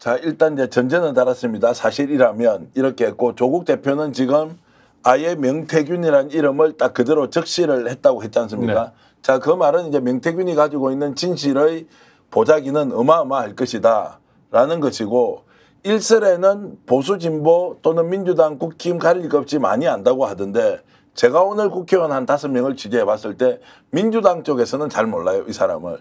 자, 일단 이제 전제는 달았습니다. 사실이라면 이렇게 했고 조국 대표는 지금 아예 명태균이라는 이름을 딱 그대로 적시를 했다고 했지 않습니까? 네. 자, 그 말은 이제 명태균이 가지고 있는 진실의 보자기는 어마어마할 것이다. 라는 것이고, 일설에는 보수 진보 또는 민주당 국힘 가릴 것 없이 많이 안다고 하던데, 제가 오늘 국회의원 한 다섯 명을 취재해 봤을 때, 민주당 쪽에서는 잘 몰라요, 이 사람을.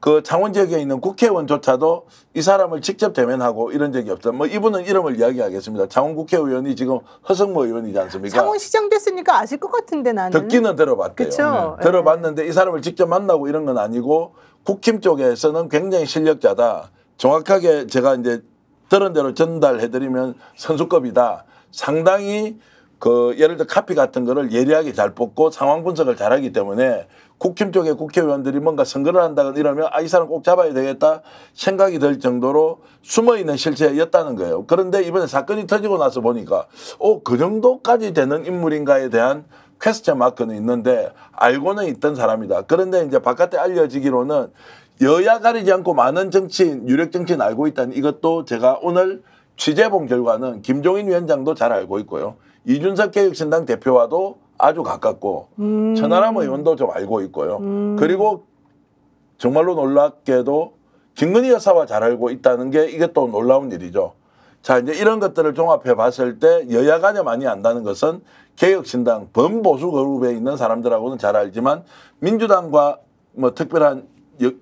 그 창원 지역에 있는 국회의원조차도 이 사람을 직접 대면하고 이런 적이 없다. 뭐 이분은 이름을 이야기하겠습니다. 창원 국회의원이 지금 허성모 의원이지 않습니까? 창원 시장 됐으니까 아실 것 같은데 나는. 듣기는 들어봤대요. 음. 네. 들어봤는데 이 사람을 직접 만나고 이런 건 아니고 국힘 쪽에서는 굉장히 실력자다. 정확하게 제가 이제 들은 대로 전달해드리면 선수급이다. 상당히 그 예를 들어 카피 같은 거를 예리하게 잘 뽑고 상황 분석을 잘하기 때문에 국힘 쪽의 국회의원들이 뭔가 선거를 한다거나 이러면 아 이 사람 꼭 잡아야 되겠다 생각이 들 정도로 숨어있는 실체였다는 거예요. 그런데 이번에 사건이 터지고 나서 보니까 어그 정도까지 되는 인물인가에 대한 퀘스트 마크는 있는데 알고는 있던 사람이다. 그런데 이제 바깥에 알려지기로는 여야 가리지 않고 많은 정치인 유력 정치인 알고 있다는 이것도 제가 오늘 취재 본 결과는 김종인 위원장도 잘 알고 있고요. 이준석 개혁신당 대표와도 아주 가깝고 음. 천하람 의원도 좀 알고 있고요. 음. 그리고 정말로 놀랍게도 김근희 여사와 잘 알고 있다는 게 이게 또 놀라운 일이죠. 자 이제 이런 것들을 종합해 봤을 때 여야 간에 많이 안다는 것은 개혁신당 범보수 그룹에 있는 사람들하고는 잘 알지만 민주당과 뭐 특별한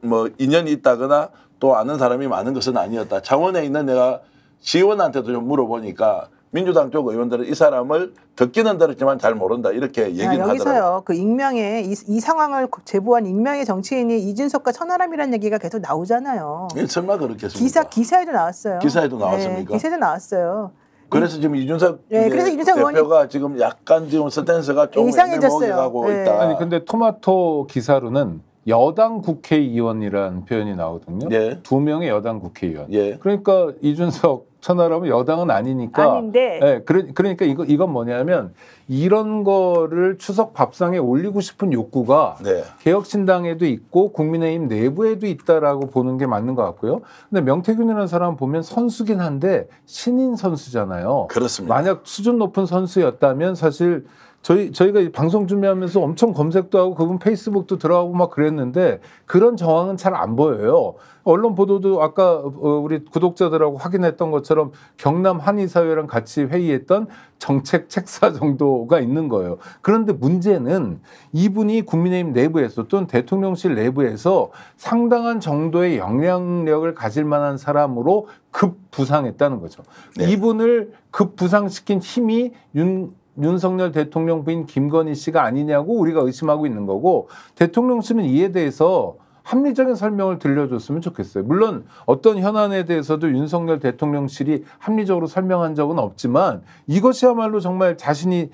뭐 인연이 있다거나 또 아는 사람이 많은 것은 아니었다. 창원에 있는 내가 지원한테도 좀 물어보니까 민주당 쪽 의원들은 이 사람을 듣기는 들었지만 잘 모른다 이렇게 얘기를 아, 여기서요. 그 익명의 이, 이, 상황을 제보한 익명의 정치인이 이준석과 천하람이라는 얘기가 계속 나오잖아요. 예, 설마 그렇겠습니까? 기사 기사에도 나왔어요. 기사에도 네, 나왔습니까? 네, 기사에도 나왔어요. 그래서 지금 이준석, 네, 그래서 예, 이준석 대표가 지금 약간 지금 스탠스가 좀 이상해졌어요. 네. 있다. 아니 근데 토마토 기사로는 여당 국회의원이라는 표현이 나오거든요. 네. 두 명의 여당 국회의원. 네. 그러니까 이준석 천하라면 여당은 아니니까. 아닌데. 예, 그러, 그러니까 이거, 이건 뭐냐면 이런 거를 추석 밥상에 올리고 싶은 욕구가 네. 개혁신당에도 있고 국민의힘 내부에도 있다라고 보는 게 맞는 것 같고요. 근데 명태균이라는 사람 보면 선수긴 한데 신인 선수잖아요. 그렇습니다. 만약 수준 높은 선수였다면 사실 저희 저희가 방송 준비하면서 엄청 검색도 하고 그분 페이스북도 들어가고 막 그랬는데 그런 정황은 잘 안 보여요. 언론 보도도 아까 어, 우리 구독자들하고 확인했던 것처럼 경남 한의사회랑 같이 회의했던 정책 책사 *laughs* 정도가 있는 거예요. 그런데 문제는 이분이 국민의힘 내부에서 또는 대통령실 내부에서 상당한 정도의 영향력을 가질 만한 사람으로 급부상했다는 거죠. 네. 이분을 급부상시킨 힘이 윤 윤석열 대통령 부인 김건희 씨가 아니냐고 우리가 의심하고 있는 거고 대통령 씨는 이에 대해서 합리적인 설명을 들려줬으면 좋겠어요. 물론 어떤 현안에 대해서도 윤석열 대통령실이 합리적으로 설명한 적은 없지만 이것이야말로 정말 자신이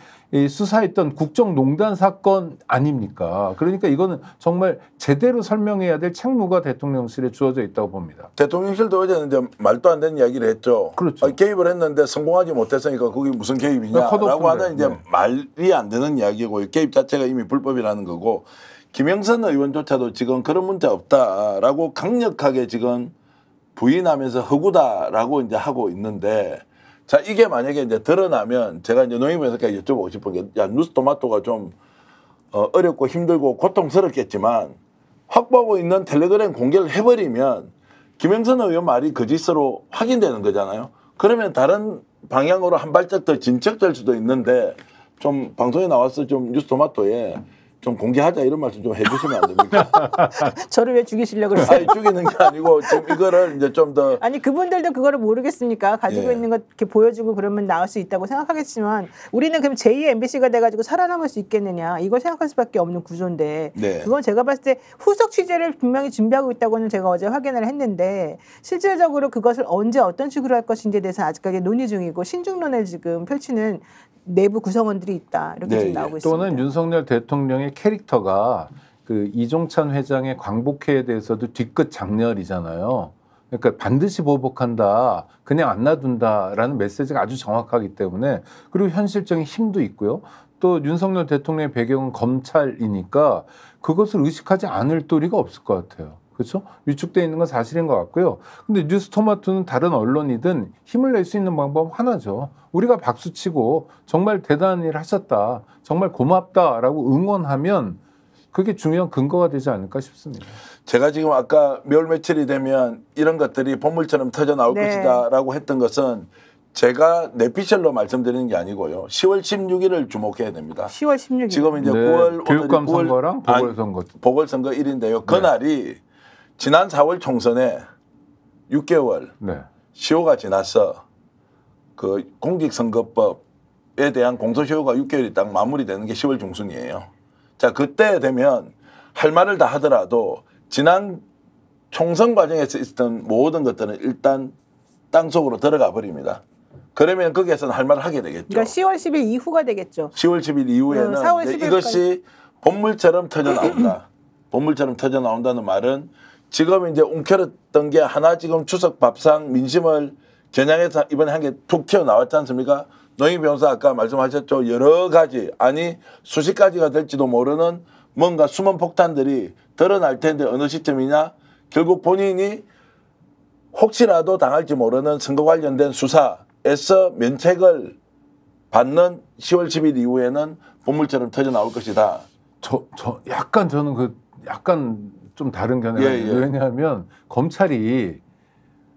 수사했던 국정농단 사건 아닙니까? 그러니까 이거는 정말 제대로 설명해야 될 책무가 대통령실에 주어져 있다고 봅니다. 대통령실도 어제 이제 말도 안 되는 이야기를 했죠. 그렇죠. 개입을 했는데 성공하지 못했으니까 그게 무슨 개입이냐라고 그 하는 이제 네. 말이 안 되는 이야기고 개입 자체가 이미 불법이라는 거고 김영선 의원조차도 지금 그런 문제 없다라고 강력하게 지금 부인하면서 허구다라고 이제 하고 있는데 자 이게 만약에 이제 드러나면 제가 이제 노인에서까지 여쭤보고 싶은 게야 뉴스 토마토가 좀 어, 어렵고 힘들고 고통스럽겠지만 확보하고 있는 텔레그램 공개를 해버리면 김영선 의원 말이 거짓으로 그 확인되는 거잖아요. 그러면 다른 방향으로 한 발짝 더 진척될 수도 있는데 좀 방송에 나와서 좀 뉴스 토마토에 좀 공개하자 이런 말씀 좀 해주시면 안 됩니까? *laughs* 저를 왜 죽이시려고 그러세요? 아니 죽이는 게 아니고 지금 이거를 이제 좀 더 아니 그분들도 그거를 모르겠습니까? 가지고 예. 있는 것 이렇게 보여주고 그러면 나을수 있다고 생각하겠지만 우리는 그럼 제2의 MBC가 돼가지고 살아남을 수 있겠느냐 이걸 생각할 수밖에 없는 구조인데 네. 그건 제가 봤을 때 후속 취재를 분명히 준비하고 있다고는 제가 어제 확인을 했는데 실질적으로 그것을 언제 어떤 식으로 할 것인지에 대해서 아직까지 논의 중이고 신중론을 지금 펼치는 내부 구성원들이 있다 이렇게 네, 지금 예. 나오고 있습니다. 또는 윤석열 대통령의 캐릭터가 그 이종찬 회장의 광복회에 대해서도 뒤끝 장렬이잖아요. 그러니까 반드시 보복한다, 그냥 안 놔둔다라는 메시지가 아주 정확하기 때문에 그리고 현실적인 힘도 있고요. 또 윤석열 대통령의 배경은 검찰이니까 그것을 의식하지 않을 도리가 없을 것 같아요. 그렇죠? 위축되어 있는 건 사실인 것 같고요. 근데 뉴스토마토는 다른 언론이든 힘을 낼 수 있는 방법 하나죠. 우리가 박수치고 정말 대단한 일을 하셨다. 정말 고맙다라고 응원하면 그게 중요한 근거가 되지 않을까 싶습니다. 제가 지금 아까 몇 며칠이 되면 이런 것들이 보물처럼 터져 나올 네. 것이다라고 했던 것은 제가 내피셜로 말씀드리는 게 아니고요. 10월 16일을 주목해야 됩니다. 10월 16일. 지금 이제 네. 9월 교육감 9월, 선거랑 보궐선거 아니, 보궐선거 일인데요 그날이 네. 지난 4월 총선에 6개월 네. 시효가 지났어. 그 공직선거법에 대한 공소시효가 6개월이 딱 마무리되는 게 10월 중순이에요. 자, 그때 되면 할 말을 다 하더라도 지난 총선 과정에서 있었던 모든 것들은 일단 땅속으로 들어가 버립니다. 그러면 거기에서는 할 말을 하게 되겠죠. 그러니까 10월 10일 이후가 되겠죠. 10월 10일 이후에는 음, 이것이 본물처럼 터져 나온다. 본물처럼 터져 나온다는 말은 지금 이제 웅켜렸던 게 하나 지금 추석 밥상 민심을 겨냥해서 이번에 한 게 툭 튀어나왔지 않습니까? 노인 변호사 아까 말씀하셨죠. 여러 가지 아니 수십 가지가 될지도 모르는 뭔가 숨은 폭탄들이 드러날 텐데 어느 시점이냐 결국 본인이 혹시라도 당할지 모르는 선거 관련된 수사에서 면책을 받는 10월 10일 이후에는 보물처럼 터져 나올 것이다. 저, 저 약간 저는 그 약간 좀 다른 견해가 예, 예. 왜냐하면 검찰이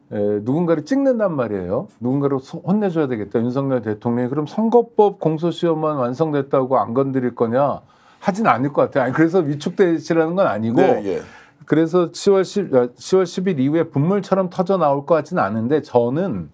에, 누군가를 찍는단 말이에요. 누군가를 소, 혼내줘야 되겠다. 윤석열 대통령이 그럼 선거법 공소시효만 완성됐다고 안 건드릴 거냐? 하진 않을 것 같아요. 아니, 그래서 위축되시라는 건 아니고 네, 예. 그래서 10월 10, 10월 10일 이후에 분물처럼 터져 나올 것 같지는 않은데 저는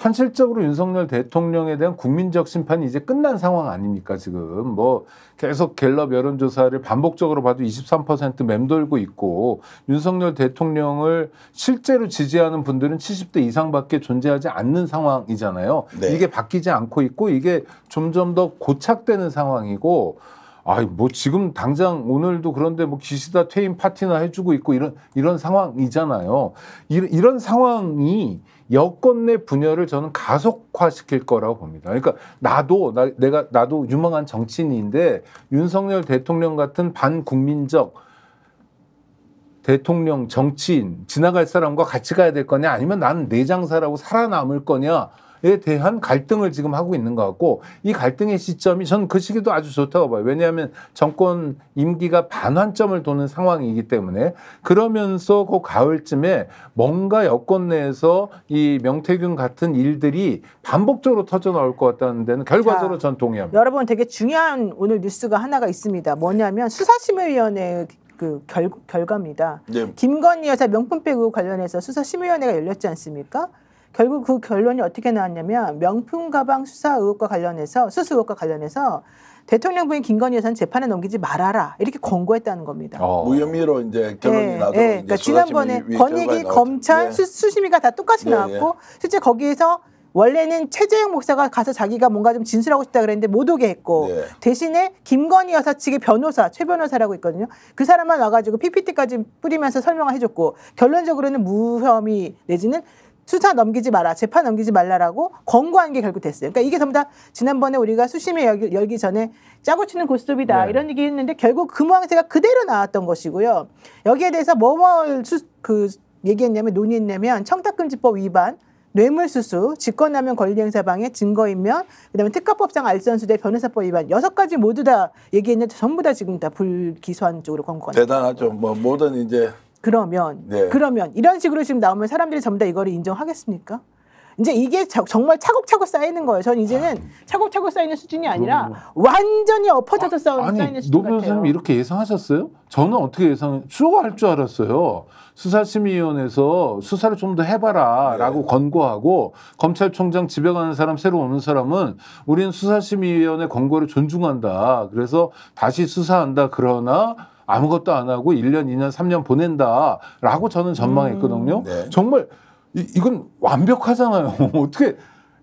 현실적으로 윤석열 대통령에 대한 국민적 심판이 이제 끝난 상황 아닙니까 지금 뭐 계속 갤럽 여론조사를 반복적으로 봐도 23% 맴돌고 있고 윤석열 대통령을 실제로 지지하는 분들은 70대 이상밖에 존재하지 않는 상황이잖아요. 네. 이게 바뀌지 않고 있고 이게 점점 더 고착되는 상황이고 아이 뭐 지금 당장 오늘도 그런데 뭐 기시다 퇴임 파티나 해주고 있고 이런 이런 상황이잖아요. 이, 이런 상황이 여권 내 분열을 저는 가속화시킬 거라고 봅니다. 그러니까 나도 나, 내가 나도 유망한 정치인인데 윤석열 대통령 같은 반국민적 대통령 정치인 지나갈 사람과 같이 가야 될 거냐 아니면 나는 내 장사라고 살아남을 거냐 에 대한 갈등을 지금 하고 있는 것 같고 이 갈등의 시점이 저는 그 시기도 아주 좋다고 봐요. 왜냐하면 정권 임기가 반환점을 도는 상황이기 때문에 그러면서 그 가을쯤에 뭔가 여권 내에서 이 명태균 같은 일들이 반복적으로 터져 나올 것 같다는 데는 결과적으로 자, 전 동의합니다. 여러분 되게 중요한 오늘 뉴스가 하나가 있습니다. 뭐냐면 수사심의위원회 그 결, 결과입니다. 네. 김건희 여사 명품백 의 관련해서 수사심의위원회가 열렸지 않습니까? 결국 그 결론이 어떻게 나왔냐면 명품 가방 수사 의혹과 관련해서 수수 의혹과 관련해서 대통령 부인 김건희 여사는 재판에 넘기지 말아라 이렇게 권고했다는 겁니다. 어. 무혐의로 이제 결론이 네, 나도 네, 그러니까 지난번에 권익위 검찰 네. 수, 심위가다 똑같이 네, 나왔고 실제 거기에서 원래는 최재형 목사가 가서 자기가 뭔가 좀 진술하고 싶다 그랬는데 못 오게 했고 네. 대신에 김건희 여사 측의 변호사 최 변호사라고 있거든요. 그 사람만 와가지고 PPT까지 뿌리면서 설명을 해줬고 결론적으로는 무혐의 내지는 수사 넘기지 마라, 재판 넘기지 말라라고 권고한 게 결국 됐어요. 그러니까 이게 전부 다 지난번에 우리가 수심에 열기, 열기 전에 짜고 치는 고스톱이다 네. 이런 얘기했는데 결국 그 모양새가 그대로 나왔던 것이고요. 여기에 대해서 뭐뭐 뭐 수, 그 얘기했냐면 논의했냐면 청탁금지법 위반, 뇌물수수, 직권남용 권리행사방해, 증거인멸, 그다음에 특가법상 알선수재, 변호사법 위반 여섯 가지 모두 다 얘기했는데 전부 다 지금 다 불기소한 쪽으로 권고한 대단하죠. 뭐 모든 이제 그러면 네. 그러면 이런 식으로 지금 나오면 사람들이 전부 다 이거를 인정하겠습니까? 이제 이게 자, 정말 차곡차곡 쌓이는 거예요. 전 이제는 아, 네. 차곡차곡 쌓이는 수준이 아니라 완전히 엎어져서 쌓이는 아, 쌓 수준 같아요. 노 변호사님 이렇게 예상하셨어요? 저는 어떻게 예상? 수고할 줄 알았어요. 수사심의위원회에서 수사를 좀 더 해봐라라고 네. 권고하고 검찰총장 집에 가는 사람 새로 오는 사람은 우리는 수사심의위원회 권고를 존중한다. 그래서 다시 수사한다. 그러나 아무것도 안 하고 1년, 2년, 3년 보낸다라고 저는 전망했거든요. 음, 네. 정말 이, 이건 완벽하잖아요. *laughs* 어떻게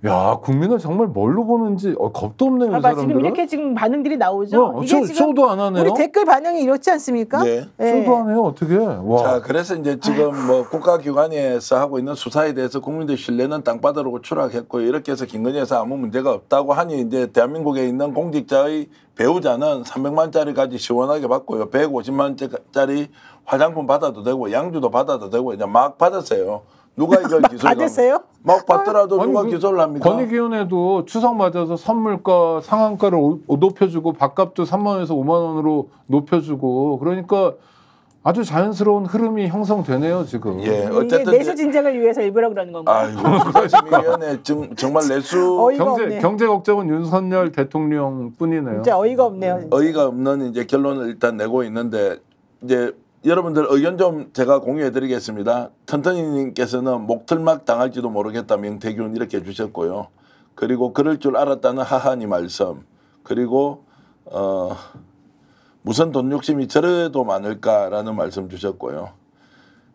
야 국민을 정말 뭘로 보는지 어, 겁도 없네요. 봐봐 지금 이렇게 지금 반응들이 나오죠. 어, 이게 쇼, 지금 도안 하네요. 우리 댓글 반응이 이렇지 않습니까? 네. 네. 예. 도안 해요 어떻게? 와. 자 그래서 이제 지금 아이고. 뭐 국가기관에서 하고 있는 수사에 대해서 국민들 신뢰는 땅바닥으로 추락했고 이렇게 해서 김건희 여사 아무 문제가 없다고 하니 이제 대한민국에 있는 공직자의 배우자는 300만짜리까지 시원하게 받고요. 150만짜리 화장품 받아도 되고 양주도 받아도 되고 이제 막 받았어요. 누가 이걸 기소를 받으세요? 막 받더라도 아니, 누가 그, 기소를 합니까? 권익위원회도 추석 맞아서 선물가 상한가를 높여주고 밥값도 3만 원에서 5만 원으로 높여주고 그러니까 아주 자연스러운 흐름이 형성되네요 지금. 예, 어쨌든 내수 진작을 위해서 일부러 그러는 건가요? 아이고, 지금 정말 내수 *laughs* 경제 없네. 경제 걱정은 윤석열 대통령뿐이네요. 진짜 어이가 없네요. 진짜. 어이가 없는 이제 결론을 일단 내고 있는데 이제 여러분들 의견 좀 제가 공유해 드리겠습니다. 턴턴이님께서는 목틀막 당할지도 모르겠다 명태균 이렇게 주셨고요. 그리고 그럴 줄 알았다는 하하님 말씀. 그리고 어, 무슨 돈 욕심이 저래도 많을까라는 말씀 주셨고요.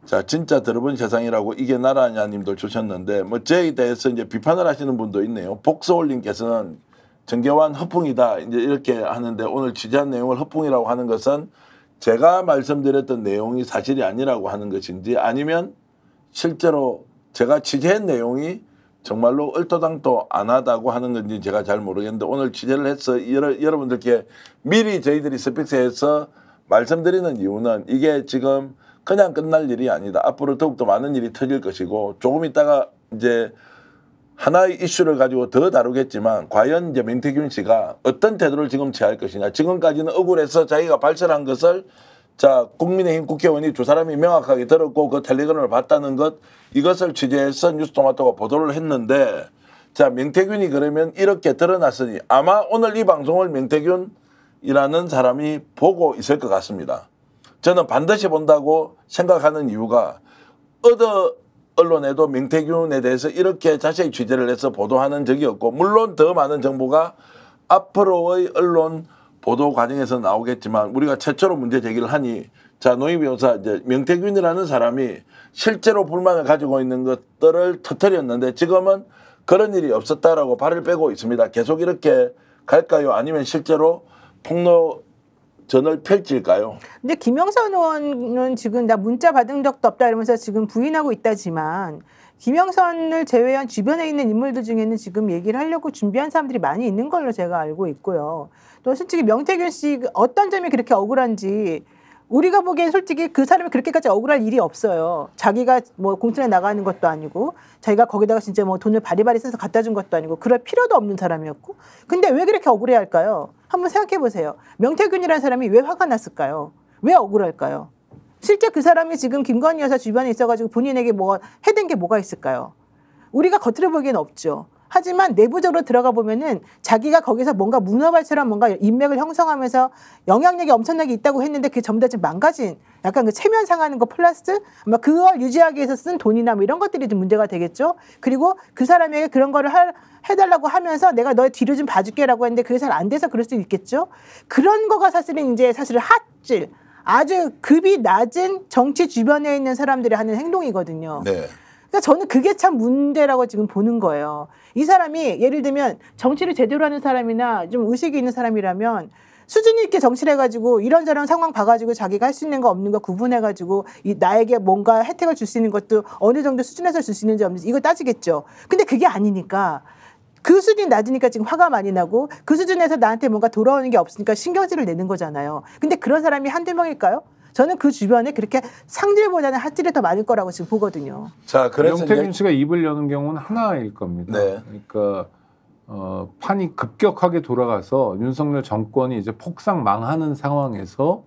자, 진짜 들어본 세상이라고 이게 나라냐 님도 주셨는데, 뭐, 제에 대해서 이제 비판을 하시는 분도 있네요. 복서울 님께서는 정계환 허풍이다. 이제 이렇게 하는데, 오늘 취재한 내용을 허풍이라고 하는 것은 제가 말씀드렸던 내용이 사실이 아니라고 하는 것인지 아니면 실제로 제가 취재한 내용이 정말로 얼토당토 안 하다고 하는 건지 제가 잘 모르겠는데 오늘 취재를 해서 여러, 여러분들께 미리 저희들이 스픽스에서 말씀드리는 이유는 이게 지금 그냥 끝날 일이 아니다. 앞으로 더욱더 많은 일이 터질 것이고 조금 있다가 이제 하나의 이슈를 가지고 더 다루겠지만 과연 이제 민태균 씨가 어떤 태도를 지금 취할 것이냐 지금까지는 억울해서 자기가 발설한 것을 자 국민의힘 국회의원이 두 사람이 명확하게 들었고 그 텔레그램을 봤다는 것 이것을 취재해서 뉴스토마토가 보도를 했는데 자 명태균이 그러면 이렇게 드러났으니 아마 오늘 이 방송을 명태균이라는 사람이 보고 있을 것 같습니다. 저는 반드시 본다고 생각하는 이유가 얻어 언론에도 명태균에 대해서 이렇게 자세히 취재를 해서 보도하는 적이 없고 물론 더 많은 정보가 앞으로의 언론 보도 과정에서 나오겠지만 우리가 최초로 문제 제기를 하니 자 노인 변호사 이제 명태균이라는 사람이 실제로 불만을 가지고 있는 것들을 터뜨렸는데 지금은 그런 일이 없었다라고 발을 빼고 있습니다. 계속 이렇게 갈까요? 아니면 실제로 폭로 전을 펼칠까요? 근데 김영선 의원은 지금 나 문자 받은 적도 없다 이러면서 지금 부인하고 있다지만 김영선을 제외한 주변에 있는 인물들 중에는 지금 얘기를 하려고 준비한 사람들이 많이 있는 걸로 제가 알고 있고요. 또 솔직히 명태균 씨 어떤 점이 그렇게 억울한지 우리가 보기엔 솔직히 그 사람이 그렇게까지 억울할 일이 없어요. 자기가 뭐 공천에 나가는 것도 아니고 자기가 거기다가 진짜 뭐 돈을 바리바리 써서 갖다 준 것도 아니고 그럴 필요도 없는 사람이었고 근데 왜 그렇게 억울해 할까요? 한번 생각해 보세요. 명태균이라는 사람이 왜 화가 났을까요? 왜 억울할까요? 실제 그 사람이 지금 김건희 여사 주변에 있어가지고 본인에게 뭐 해댄 게 뭐가 있을까요? 우리가 겉으로 보기엔 없죠. 하지만 내부적으로 들어가 보면은 자기가 거기서 뭔가 문화 발처럼 뭔가 인맥을 형성하면서 영향력이 엄청나게 있다고 했는데 그게 전부 다 지금 망가진 약간 그 체면 상하는 거 플러스 아마 그걸 유지하기 위해서 쓴 돈이나 뭐 이런 것들이 좀 문제가 되겠죠. 그리고 그 사람에게 그런 거를 할, 해달라고 하면서 내가 너의 뒤를 좀 봐줄게라고 했는데 그게 잘 안 돼서 그럴 수 있겠죠. 그런 거가 사실은 이제 사실은 핫질 아주 급이 낮은 정치 주변에 있는 사람들이 하는 행동이거든요. 네. 그러니까 저는 그게 참 문제라고 지금 보는 거예요. 이 사람이 예를 들면 정치를 제대로 하는 사람이나 좀 의식이 있는 사람이라면 수준 있게 정치를 해가지고 이런저런 상황 봐가지고 자기가 할 수 있는 거 없는 거 구분해가지고 이 나에게 뭔가 혜택을 줄 수 있는 것도 어느 정도 수준에서 줄 수 있는지 없는지 이거 따지겠죠. 근데 그게 아니니까 그 수준이 낮으니까 지금 화가 많이 나고 그 수준에서 나한테 뭔가 돌아오는 게 없으니까 신경질을 내는 거잖아요. 근데 그런 사람이 한두 명일까요? 저는 그 주변에 그렇게 상질보다는 하질이 더 많을 거라고 지금 보거든요. 자, 그래서 명태균 이제... 씨가 입을 여는 경우는 하나일 겁니다. 네. 그러니까 어, 판이 급격하게 돌아가서 윤석열 정권이 이제 폭삭 망하는 상황에서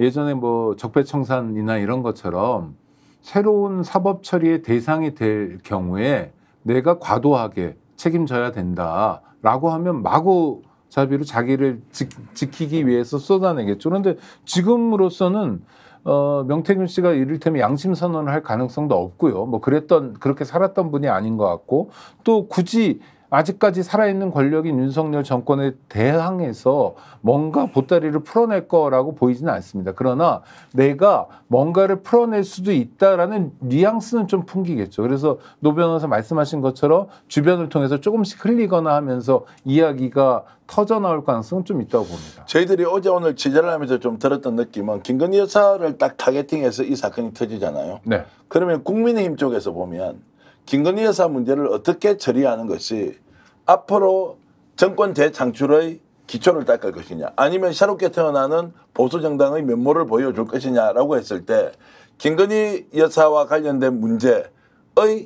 예전에 뭐 적폐청산이나 이런 것처럼 새로운 사법 처리의 대상이 될 경우에 내가 과도하게 책임져야 된다라고 하면 마구 자비로 자기를 지, 지키기 위해서 쏟아내겠죠. 그런데 지금으로서는 어, 명태균 씨가 이를테면 양심 선언을 할 가능성도 없고요. 뭐 그랬던 그렇게 살았던 분이 아닌 것 같고 또 굳이 아직까지 살아있는 권력인 윤석열 정권에 대항해서 뭔가 보따리를 풀어낼 거라고 보이지는 않습니다. 그러나 내가 뭔가를 풀어낼 수도 있다라는 뉘앙스는 좀 풍기겠죠. 그래서 노 변호사 말씀하신 것처럼 주변을 통해서 조금씩 흘리거나 하면서 이야기가 터져 나올 가능성은 좀 있다고 봅니다. 저희들이 어제 오늘 지재를 하면서 좀 들었던 느낌은 김건희 여사를 딱 타겟팅해서 이 사건이 터지잖아요. 네. 그러면 국민의힘 쪽에서 보면 김건희 여사 문제를 어떻게 처리하는 것이 앞으로 정권 재창출의 기초를 닦을 것이냐 아니면 새롭게 태어나는 보수 정당의 면모를 보여줄 것이냐라고 했을 때 김건희 여사와 관련된 문제의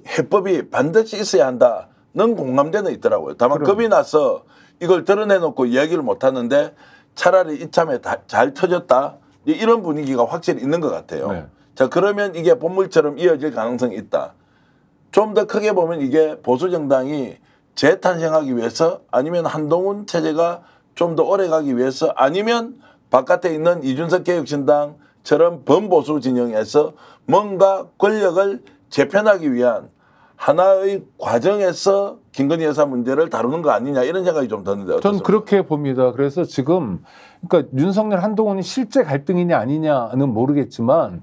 해법이 반드시 있어야 한다는 공감대는 있더라고요. 다만 그럼. 겁이 나서 이걸 드러내놓고 이야기를 못하는데 차라리 이참에 다, 잘 터졌다 이런 분위기가 확실히 있는 것 같아요. 네. 자 그러면 이게 본물처럼 이어질 가능성이 있다. 좀 더 크게 보면 이게 보수 정당이 재탄생하기 위해서 아니면 한동훈 체제가 좀 더 오래가기 위해서 아니면 바깥에 있는 이준석 개혁신당처럼 범보수 진영에서 뭔가 권력을 재편하기 위한 하나의 과정에서 김건희 여사 문제를 다루는 거 아니냐 이런 생각이 좀 드는데 어 저는 그렇게 봅니다. 그래서 지금 그러니까 윤석열 한동훈이 실제 갈등이냐 아니냐는 모르겠지만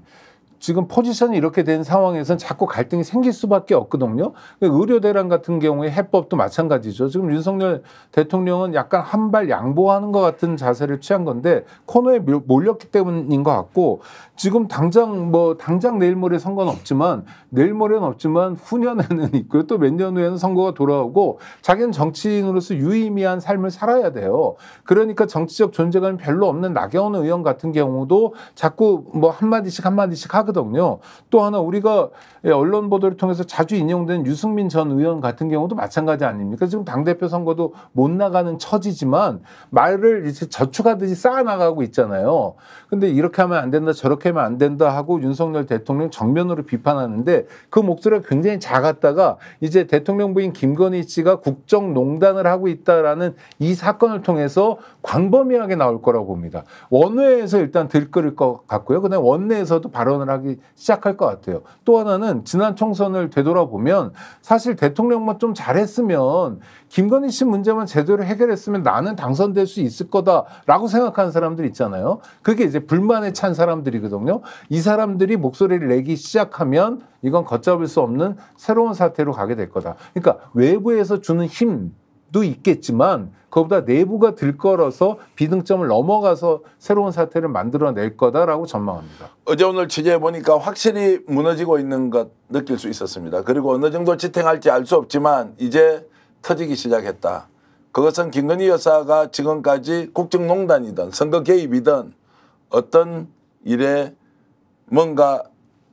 지금 포지션이 이렇게 된 상황에선 자꾸 갈등이 생길 수밖에 없거든요. 그 의료 대란 같은 경우에 해법도 마찬가지죠. 지금 윤석열 대통령은 약간 한 발 양보하는 것 같은 자세를 취한 건데 코너에 몰렸기 때문인 것 같고 지금 당장 뭐 당장 내일 모레 선거는 없지만 내일 모레는 없지만 후년에는 *laughs* 있고요. 또 몇 년 후에는 선거가 돌아오고 자기는 정치인으로서 유의미한 삶을 살아야 돼요. 그러니까 정치적 존재감이 별로 없는 나경원 의원 같은 경우도 자꾸 뭐 한마디씩 한마디씩 하거든요. 또 하나 우리가 예, 언론 보도를 통해서 자주 인용된 유승민 전 의원 같은 경우도 마찬가지 아닙니까? 지금 당대표 선거도 못 나가는 처지지만 말을 이제 저축하듯이 쌓아나가고 있잖아요. 근데 이렇게 하면 안 된다 저렇게 이렇게 하면 안 된다 하고 윤석열 대통령 정면으로 비판하는데 그 목소리가 굉장히 작았다가 이제 대통령 부인 김건희 씨가 국정농단을 하고 있다라는 이 사건을 통해서 광범위하게 나올 거라고 봅니다. 원외에서 일단 들끓을 것 같고요. 그다음 원내에서도 발언을 하기 시작할 것 같아요. 또 하나는 지난 총선을 되돌아보면 사실 대통령만 뭐 좀 잘했으면 김건희 씨 문제만 제대로 해결했으면 나는 당선될 수 있을 거다라고 생각하는 사람들 있잖아요. 그게 이제 불만에 찬 사람들이거든요. 되거든요. 이 사람들이 목소리를 내기 시작하면 이건 걷잡을 수 없는 새로운 사태로 가게 될 거다. 그러니까 외부에서 주는 힘도 있겠지만 그보다 내부가 들끓어서 비등점을 넘어가서 새로운 사태를 만들어낼 거다라고 전망합니다. 어제 오늘 취재해 보니까 확실히 무너지고 있는 것 느낄 수 있었습니다. 그리고 어느 정도 지탱할지 알 수 없지만 이제 터지기 시작했다. 그것은 김건희 여사가 지금까지 국정농단이든 선거 개입이든 어떤 일에 뭔가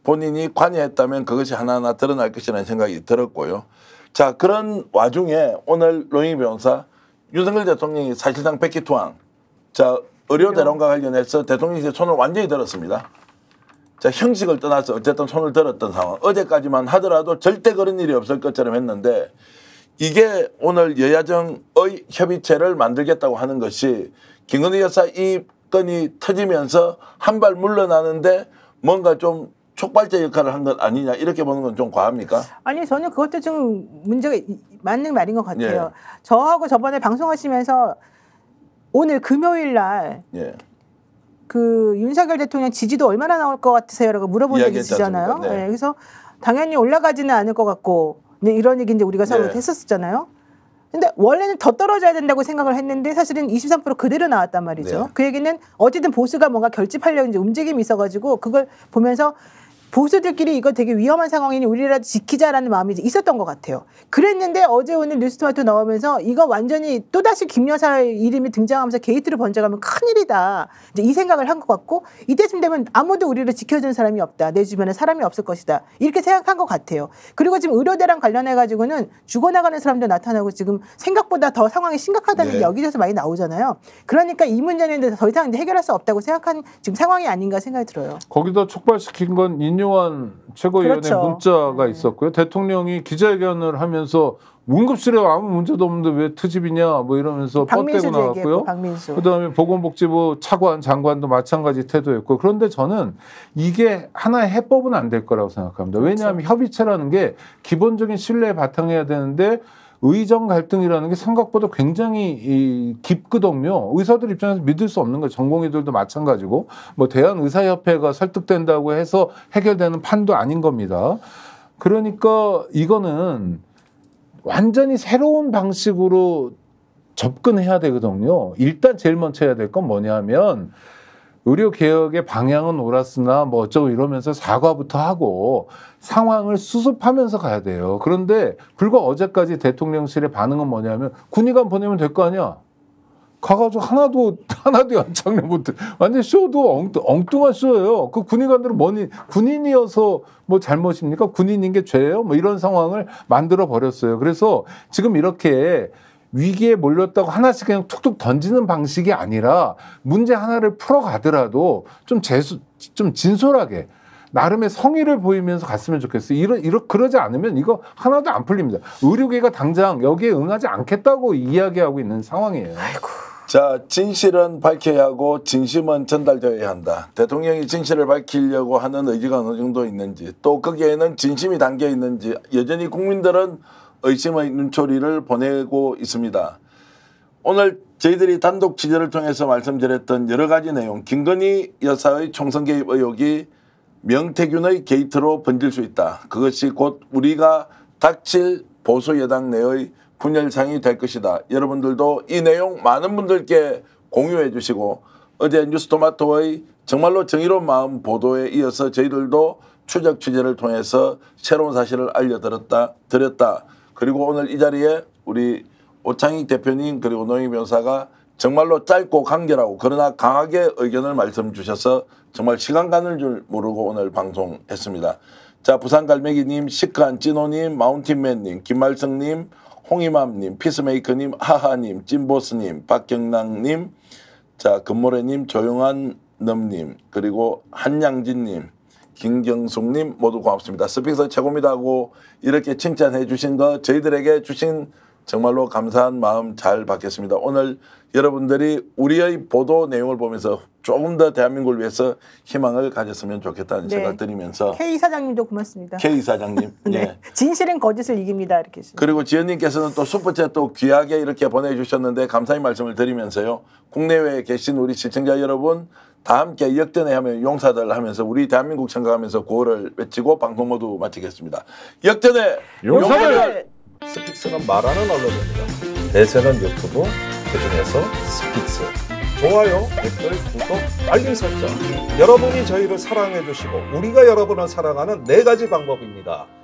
본인이 관여했다면 그것이 하나하나 드러날 것이라는 생각이 들었고요. 자 그런 와중에 오늘 노영 변호사 윤석열 대통령이 사실상 백기투항 자 의료 대론과 관련해서 대통령이 손을 완전히 들었습니다. 자 형식을 떠나서 어쨌든 손을 들었던 상황 어제까지만 하더라도 절대 그런 일이 없을 것처럼 했는데 이게 오늘 여야정의 협의체를 만들겠다고 하는 것이 김건희 여사 이 사건이 터지면서 한 발 물러나는데 뭔가 좀 촉발제 역할을 한 것 아니냐 이렇게 보는 건 좀 과합니까? 아니 저는 그것도 좀 문제가 맞는 말인 것 같아요. 예. 저하고 저번에 방송하시면서 오늘 금요일 날. 예. 그 윤석열 대통령 지지도 얼마나 나올 것 같으세요라고 물어본 적이 있잖아요. 네. 네. 그래서 당연히 올라가지는 않을 것 같고 네, 이런 얘기 이제 우리가 네. 서로 네. 했었잖아요. 근데 원래는 더 떨어져야 된다고 생각을 했는데 사실은 23% 그대로 나왔단 말이죠. 네. 그 얘기는 어쨌든 보수가 뭔가 결집하려는 움직임이 있어가지고 그걸 보면서 보수들끼리 이거 되게 위험한 상황이니 우리라도 지키자라는 마음이 있었던 것 같아요. 그랬는데 어제 오늘 뉴스토마토 나오면서 이거 완전히 또다시 김 여사의 이름이 등장하면서 게이트를 번져가면 큰일이다. 이제 이 생각을 한 것 같고 이때쯤 되면 아무도 우리를 지켜주는 사람이 없다. 내 주변에 사람이 없을 것이다. 이렇게 생각한 것 같아요. 그리고 지금 의료대랑 관련해가지고는 죽어나가는 사람도 나타나고 지금 생각보다 더 상황이 심각하다는 네. 게 여기저기서 많이 나오잖아요. 그러니까 이 문제는 더 이상 해결할 수 없다고 생각한 지금 상황이 아닌가 생각이 들어요. 거기다 촉발시킨 건인류 전요환 최고위원의 그렇죠. 문자가 음. 있었고요. 대통령이 기자회견을 하면서 응급실에 아무 문제도 없는데 왜 트집이냐 뭐 이러면서 뻗대고 나왔고요. 박민수. 그다음에 보건복지부 차관 장관도 마찬가지 태도였고 그런데 저는 이게 하나의 해법은 안 될 거라고 생각합니다. 왜냐하면 그렇죠. 협의체라는 게 기본적인 신뢰에 바탕해야 되는데 의정 갈등이라는 게 생각보다 굉장히 이 깊거든요. 의사들 입장에서 믿을 수 없는 거예요. 전공의들도 마찬가지고 뭐 대한의사협회가 설득된다고 해서 해결되는 판도 아닌 겁니다. 그러니까 이거는 완전히 새로운 방식으로 접근해야 되거든요. 일단 제일 먼저 해야 될 건 뭐냐면 의료 개혁의 방향은 옳았으나 뭐 어쩌고 이러면서 사과부터 하고 상황을 수습하면서 가야 돼요. 그런데 불과 어제까지 대통령실의 반응은 뭐냐면 군의관 보내면 될 거 아니야. 가가지고 하나도 하나도 연장을 못해 완전 쇼도 엉뚱, 엉뚱한 쇼예요. 그 군의관들은 뭐니 군인이어서 뭐 잘못입니까? 군인인 게 죄예요? 뭐 이런 상황을 만들어 버렸어요. 그래서 지금 이렇게 위기에 몰렸다고 하나씩 그냥 툭툭 던지는 방식이 아니라 문제 하나를 풀어가더라도 좀 재수, 좀 진솔하게 나름의 성의를 보이면서 갔으면 좋겠어요. 이런이런 그러지 않으면 이거 하나도 안 풀립니다. 의료계가 당장 여기에 응하지 않겠다고 이야기하고 있는 상황이에요. 아이고. 자, 진실은 밝혀야 하고 진심은 전달되어야 한다. 대통령이 진실을 밝히려고 하는 의지가 어느 정도 있는지 또 거기에는 진심이 담겨 있는지 여전히 국민들은 의심의 눈초리를 보내고 있습니다. 오늘 저희들이 단독 취재를 통해서 말씀드렸던 여러 가지 내용, 김건희 여사의 총선 개입 의혹이 명태균의 게이트로 번질 수 있다. 그것이 곧 우리가 닥칠 보수 여당 내의 분열상이 될 것이다. 여러분들도 이 내용 많은 분들께 공유해 주시고 어제 뉴스토마토의 정말로 정의로운 마음 보도에 이어서 저희들도 추적 취재를 통해서 새로운 사실을 알려드렸다. 드렸다. 그리고 오늘 이 자리에 우리 오창익 대표님 그리고 노영희 변사가 정말로 짧고 간결하고 그러나 강하게 의견을 말씀 주셔서 정말 시간 가는 줄 모르고 오늘 방송했습니다. 자 부산 갈매기님, 시크한 찐호님, 마운틴맨님, 김말성님, 홍이맘님, 피스메이커님, 하하님, 찐보스님, 박경랑님, 자 금모래님, 조용한 넘님, 그리고 한양진님, 김경숙님 모두 고맙습니다. 스피커 최고입니다 하고 이렇게 칭찬해 주신 거 저희들에게 주신 정말로 감사한 마음 잘 받겠습니다. 오늘 여러분들이 우리의 보도 내용을 보면서 조금 더 대한민국을 위해서 희망을 가졌으면 좋겠다는 네. 생각 드리면서 K 사장님도 고맙습니다. K 사장님. *laughs* 네. 네. 진실은 거짓을 이깁니다. 이렇게 그리고 지현님께서는또 슈퍼챗 또 귀하게 이렇게 보내주셨는데 감사의 말씀을 드리면서요. 국내외에 계신 우리 시청자 여러분 다 함께 역전에 하면 용사들 하면서 우리 대한민국 생각하면서 구호를 외치고 방송 모두 마치겠습니다. 역전에 용사들! 용사들! 스픽스는 말하는 언론입니다. 대세는 유튜브, 그중에서 스픽스. 좋아요, 댓글, 구독, 알림 설정. 여러분이 저희를 사랑해주시고 우리가 여러분을 사랑하는 네 가지 방법입니다.